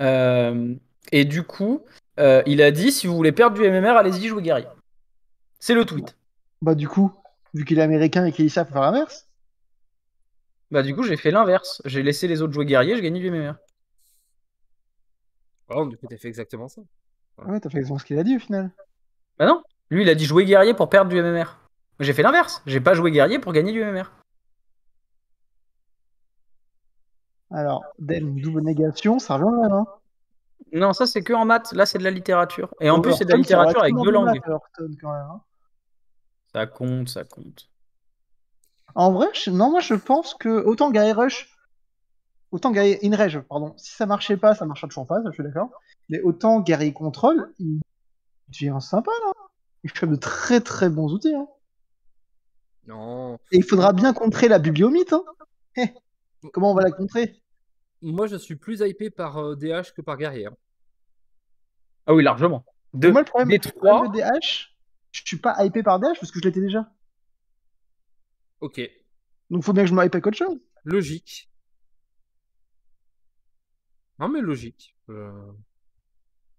Euh, et du coup, euh, il a dit si vous voulez perdre du MMR, allez-y, jouez guerrier. C'est le tweet. Bah, du coup, vu qu'il est américain et qu'il sait faire l'inverse. Bah, du coup, j'ai fait l'inverse. J'ai laissé les autres jouer guerrier, j'ai gagné du MMR du coup, t'as fait exactement ça. Ah ouais, t'as fait exactement ce qu'il a dit au final. Bah non, lui, il a dit jouer guerrier pour perdre du MMR. J'ai fait l'inverse. J'ai pas joué guerrier pour gagner du MMR. Alors, double négation, ça revient même. non hein. Non, ça c'est que en maths. Là, c'est de la littérature. Et en plus, c'est de la littérature avec deux langues. Hein. Ça compte, ça compte. En vrai, non, moi je pense que autant Guy Rush, autant guerrier in pardon. Si ça marchait pas, ça marchera toujours pas, je suis d'accord. Mais autant guerrier contrôle, il devient sympa là. Il fait de très très bons outils. Hein. Non. Et il faudra bien contrer la bibliomite. Hein. Eh, comment on va la contrer Moi, je suis plus hypé par DH euh, que par guerrier. Hein. Ah oui, largement. De... Moi, le problème, DH, je suis pas hypé par DH parce que je l'étais déjà. Ok. Donc, faut bien que je me hype avec autre chose. Logique. Non, mais logique. Euh,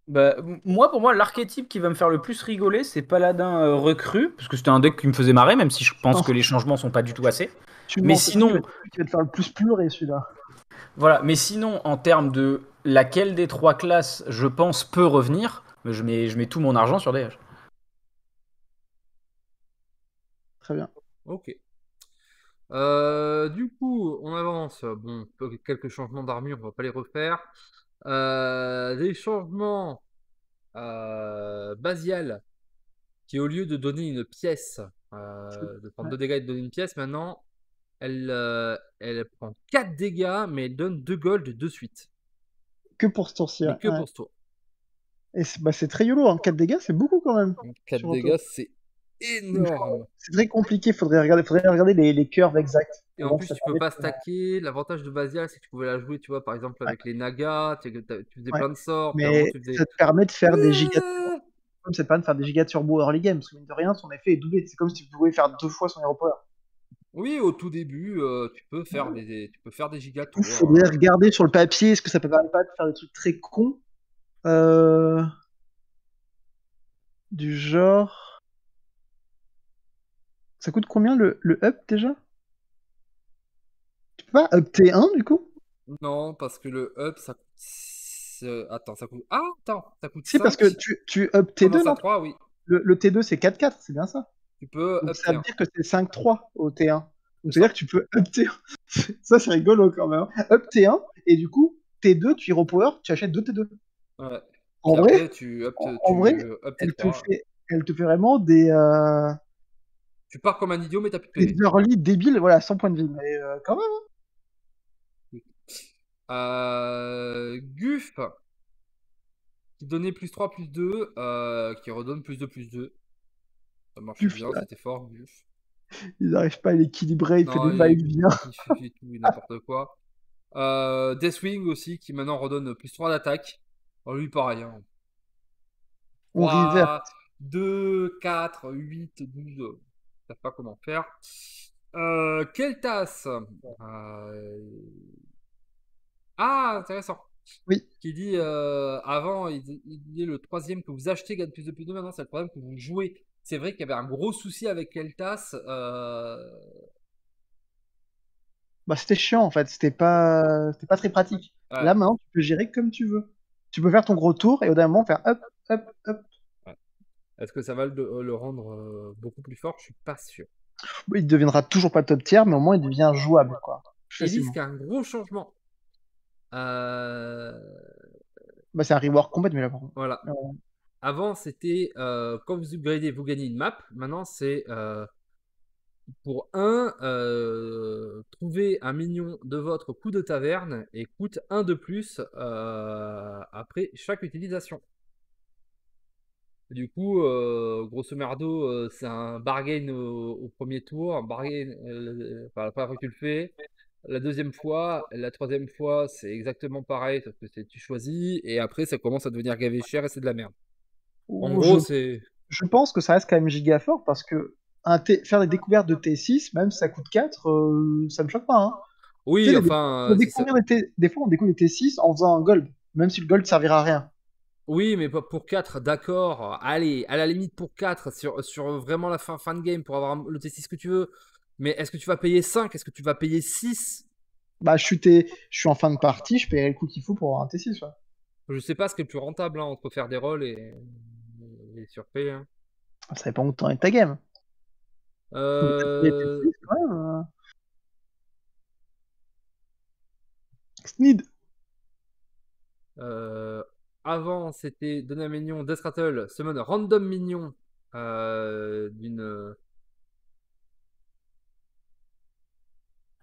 bah, moi, pour moi, l'archétype qui va me faire le plus rigoler, c'est Paladin euh, recru, parce que c'était un deck qui me faisait marrer, même si je pense que les changements sont pas du tout assez. mais sinon, tu vas te faire le plus pleurer celui-là. Voilà, mais sinon, en termes de laquelle des trois classes, je pense, peut revenir, je mets, je mets tout mon argent sur DH. Très bien. Ok. Euh, du coup, on avance. Bon, quelques changements d'armure, on va pas les refaire. Euh, des changements euh, basial, qui au lieu de donner une pièce, euh, de prendre deux dégâts et de donner une pièce, maintenant, elle, elle prend 4 dégâts, mais elle donne 2 gold de suite. Que pour ce tour Que pour ce Et bah, c'est très yolo, 4 hein. dégâts, c'est beaucoup quand même. 4 dégâts, c'est c'est très compliqué, faudrait regarder, faudrait regarder les, les curves exactes. Et en plus, tu peux pas stacker. L'avantage de Basial, c'est que tu pouvais la jouer, tu vois, par exemple, avec les Nagas, tu, faisais plein de sorts. Mais ça te permet de faire des gigas. Euh. Comme c'est pas de faire des gigas turbo early game, parce que de rien, son effet est doublé. C'est comme si tu pouvais faire deux fois son aéroport. Oui, au tout début, euh, tu, peux faire des, tu peux faire des gigas turbo. Il faudrait regarder sur le papier, est-ce que ça peut permet pas de faire des trucs très cons euh, Du genre. Ça coûte combien le, le up déjà Tu peux pas up T1 du coup Non, parce que le up ça coûte. Euh, attends, ça coûte. Ah, attends, ça coûte. Si, C'est parce que tu, tu up T2. Non, oui. le, T2 c'est 4-4, c'est bien ça Tu peux up Ça T1. veut dire que c'est 5-3 au T1. Donc c'est-à-dire que tu peux up T1. (laughs) ça c'est rigolo quand même. Hein. Up T1 et du coup T2, tu au power, tu achètes 2 T2. Ouais. En, vrai, tu up, tu, elle, te fait, vraiment des. Euh, tu pars comme un idiot, mais t'as plus de PV. Des early débile voilà, 100 points de vie. Mais euh, quand même. Hein. Euh, Guff, qui donnait plus 3, plus 2, euh, qui redonne plus 2, plus 2. Ça marche bien, c'était fort, Guff. Il n'arrive pas à l'équilibrer, il fait des bails bien. Il, fait tout et n'importe quoi. Deathwing aussi, qui maintenant redonne plus 3 d'attaque. Alors lui, pareil. Hein. On 3, 2, 4, 8, 12 pas comment faire. Euh, tasse Euh... Ah, intéressant. Oui. Qui dit euh, avant, il, est le troisième que vous achetez gagne plus de plus maintenant, c'est le problème que vous jouez. C'est vrai qu'il y avait un gros souci avec Keltas. Euh. Bah, c'était chiant en fait, c'était pas, c'était pas très pratique. La Là maintenant, tu peux gérer comme tu veux. Tu peux faire ton gros tour et au dernier moment faire hop, hop, hop, est-ce que ça va le, euh, rendre euh, beaucoup plus fort Je suis pas sûr. Il deviendra toujours pas top tier, mais au moins il devient jouable. Quoi. Il risque un gros changement. Euh, bah, c'est un rework complet, mais là, Voilà. Ah Avant, c'était quand vous upgradez, vous gagnez une map. Maintenant, c'est pour un, trouver un mignon de votre coup de taverne et coûte un de plus après chaque utilisation. Du coup, euh, grosso merdo, euh, c'est un bargain au, premier tour, un bargain, euh, la première fois que tu le fais, la deuxième fois, la troisième fois, c'est exactement pareil, sauf que tu choisis, et après, ça commence à devenir gavé cher et c'est de la merde. En gros, c'est. Je pense que ça reste quand même giga fort parce que un faire des découvertes de T6, même si ça coûte 4, euh, ça me choque pas. Hein. Oui, enfin. Des, fois, on découvre des T6 en faisant un gold, même si le gold servira à rien. Oui, mais pour 4, d'accord. Allez, à la limite pour 4, sur, sur vraiment la fin, fin de game, pour avoir le T6 que tu veux. Mais est-ce que tu vas payer 5 Est-ce que tu vas payer 6 Bah, je suis, je suis en fin de partie, je paierai le coup qu'il faut pour avoir un T6. Je sais pas ce qui est le plus rentable hein, entre faire des rolls et, et surpayer. Hein. Ah, ça dépend où t'en es ta game. Euh... même. Hein. Sneed. Euh... Avant, c'était un Mignon, Death Rattle, Summon Random Mignon euh, d'une.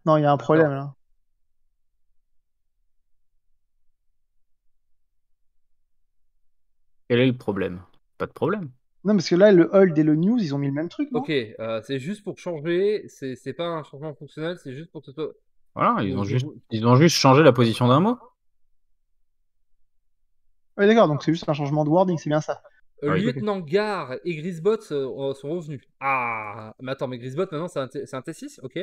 Non, il y a un problème là. Quel est le problème Pas de problème. Non, parce que là, le hold et le news, ils ont mis le même truc. ok, euh, c'est juste pour changer. C'est, pas un changement fonctionnel, c'est juste pour te. Voilà, ils ont, juste, ils ont juste changé la position d'un mot. Oui, d'accord, donc c'est juste un changement de wording, c'est bien ça. Euh, Lieutenant Gar et Grisbot euh, sont revenus. Ah, mais attends, mais Grisbot maintenant c'est un, t- 6 ok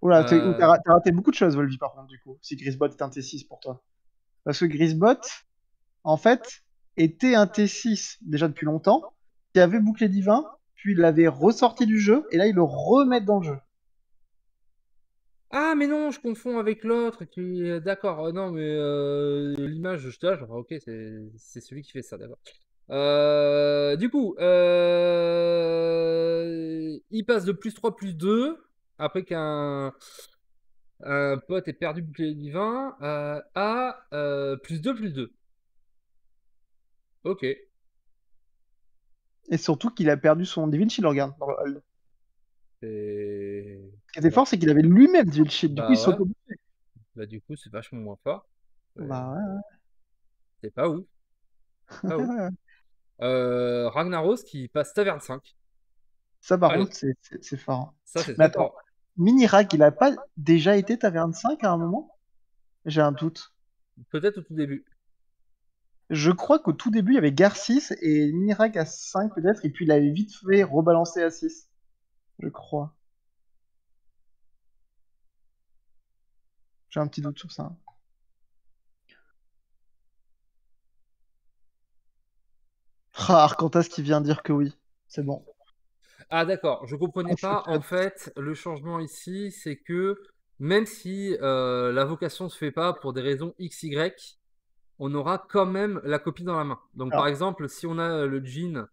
Oula, euh. t'as, raté beaucoup de choses, Volvi, par contre, du coup, si Grisbot est un T6 pour toi. Parce que Grisbot, en fait, était un T6 déjà depuis longtemps, qui avait bouclé divin, puis il l'avait ressorti du jeu, et là, ils le remettent dans le jeu. Ah, mais non, je confonds avec l'autre. Qui... Euh, d'accord, euh, non, mais euh, l'image, je te lâche. ok, c'est celui qui fait ça, d'accord. Euh, du coup, il passe de plus 3, plus 2, après qu'un pote ait perdu le bouclier divin, à plus 2, plus 2. Ok. Et surtout qu'il a perdu son Divine Shield regarde. dans le Et... Ce qui était fort, c'est qu'il avait lui-même du le shit. Du bah coup, il s'est Bah, du coup, c'est vachement moins fort. Bah ouais. C'est pas ouf. (laughs) Euh, Ragnaros qui passe taverne 5. Ça, par contre, c'est fort. Ça, c'est fort. Mini il a pas déjà été taverne 5 à un moment J'ai un doute. Peut-être au tout début. Je crois qu'au tout début, il y avait Gar 6 et Minirak à 5 peut-être, et puis il avait vite fait rebalancer à 6. Je crois. J'ai un petit doute sur ça. (laughs) Ah, Arcantas qui vient dire que oui. C'est bon. Ah d'accord, je comprenais pas. En fait, le changement ici, c'est que même si euh, la vocation se fait pas pour des raisons y, on aura quand même la copie dans la main. Donc par exemple, si on a le jean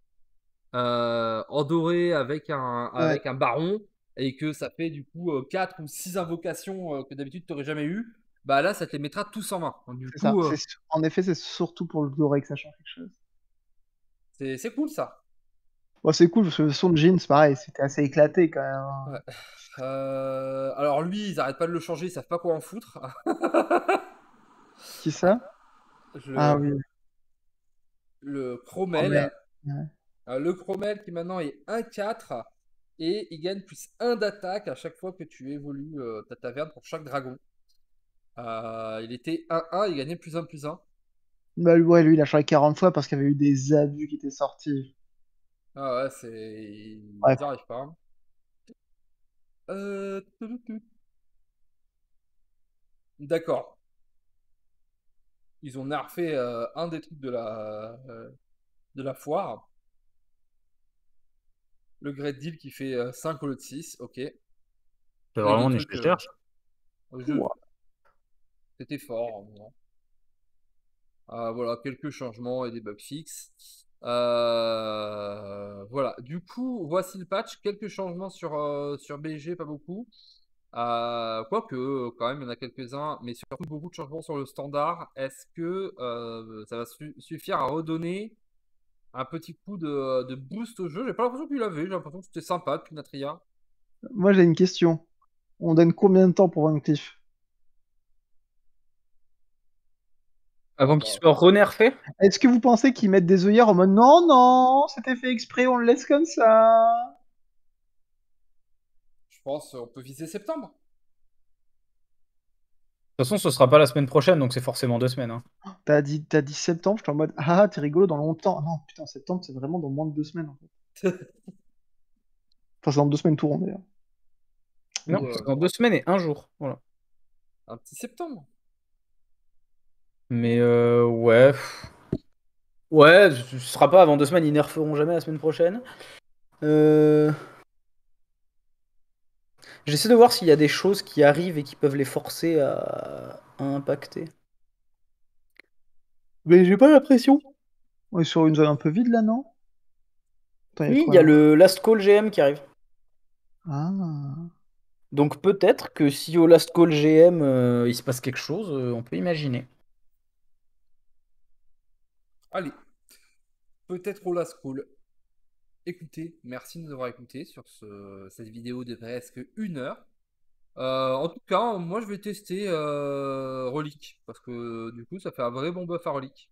euh, endoré avec un, avec un baron, et que ça fait du coup 4 euh, ou 6 invocations euh, que d'habitude tu n'aurais jamais eu, bah là ça te les mettra tous en main. Euh, en effet, c'est surtout pour le doré que ça change quelque chose. C'est cool ça. c'est cool parce son jean, c'est pareil, c'était assez éclaté quand même. Hein. alors lui, ils n'arrêtent pas de le changer, ils savent pas quoi en foutre. Qui ça Ah oui. Le oh, Chromel. Le Chromel qui maintenant est 1-4 et il gagne plus 1 d'attaque à chaque fois que tu évolues euh, ta taverne pour chaque dragon. Euh, il était 1-1, il gagnait plus 1 plus 1. Bah lui il a changé 40 fois parce qu'il y avait eu des abus qui étaient sortis. Ah ouais, c'est. Il n'y pas. Hein. Euh... D'accord. Ils ont nerfé euh, un des trucs de la, de la foire le Great Deal qui fait 5 euh, au lieu de 6, ok. C'est vraiment une euh, C'était fort. Ah, voilà, quelques changements et des bugs fixes. Euh, voilà, du coup, voici le patch. Quelques changements sur, sur BG, pas beaucoup. Quoique, quand même, il y en a quelques-uns, mais surtout beaucoup de changements sur le standard. Est-ce que ça va suffire à redonner un petit coup de, boost au jeu. J'ai pas l'impression qu'il l'avait, j'ai l'impression que c'était sympa depuis Natria. Moi j'ai une question. On donne combien de temps pour un Cliff Avant qu'il soit renerfé Est-ce que vous pensez qu'ils mettent des œillères en mode non, non, c'était fait exprès, on le laisse comme ça Je pense qu'on peut viser septembre. De toute façon, ce sera pas la semaine prochaine, donc c'est forcément deux semaines. Hein. T'as dit, septembre, dit septembre, en mode ah, ah t'es rigolo dans longtemps. Ah non putain septembre c'est vraiment dans moins de deux semaines en fait. (laughs) enfin c'est dans deux semaines tout rond d'ailleurs. Non, c'est euh, dans deux semaines et un jour, voilà. Un petit septembre. Mais euh, ouais. Ouais, ce sera pas avant deux semaines, ils nerferont jamais la semaine prochaine. Euh... J'essaie de voir s'il y a des choses qui arrivent et qui peuvent les forcer à, impacter. Mais j'ai pas l'impression. On est sur une zone un peu vide là, non Oui, il y a le Last Call GM qui arrive. Ah. Donc peut-être que si au Last Call GM euh, il se passe quelque chose, euh, on peut imaginer. Allez, peut-être au Last Call. Merci de nous avoir écoutés sur cette vidéo de presque une heure. Euh, en tout cas, moi je vais tester euh, Relic parce que du coup ça fait un vrai bon buff à Relic.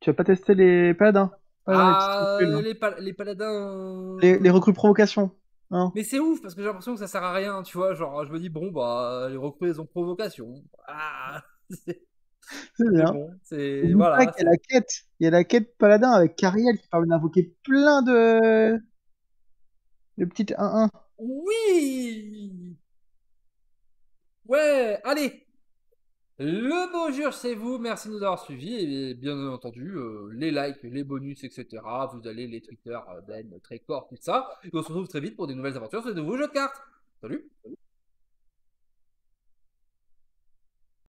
Tu vas pas testé les paladins ah, les, paladins. Euh, les, recrues provocation. Hein. Mais c'est ouf parce que j'ai l'impression que ça sert à rien, tu vois. Genre, je me dis, bon, bah, les recrues, elles ont provocation. Ah, (laughs) C'est c'est... il, y a la quête. il y a la quête paladin avec Cariel qui permet d'invoquer plein de. de petites 1-1. Oui Ouais, allez Le bonjour c'est vous. Merci de nous avoir suivi Et bien entendu, euh, les likes, les bonus, etc. Vous allez les Twitter, euh, Ben, Trécor, tout ça. Et on se retrouve très vite pour des nouvelles aventures sur de nouveaux jeux de cartes. Salut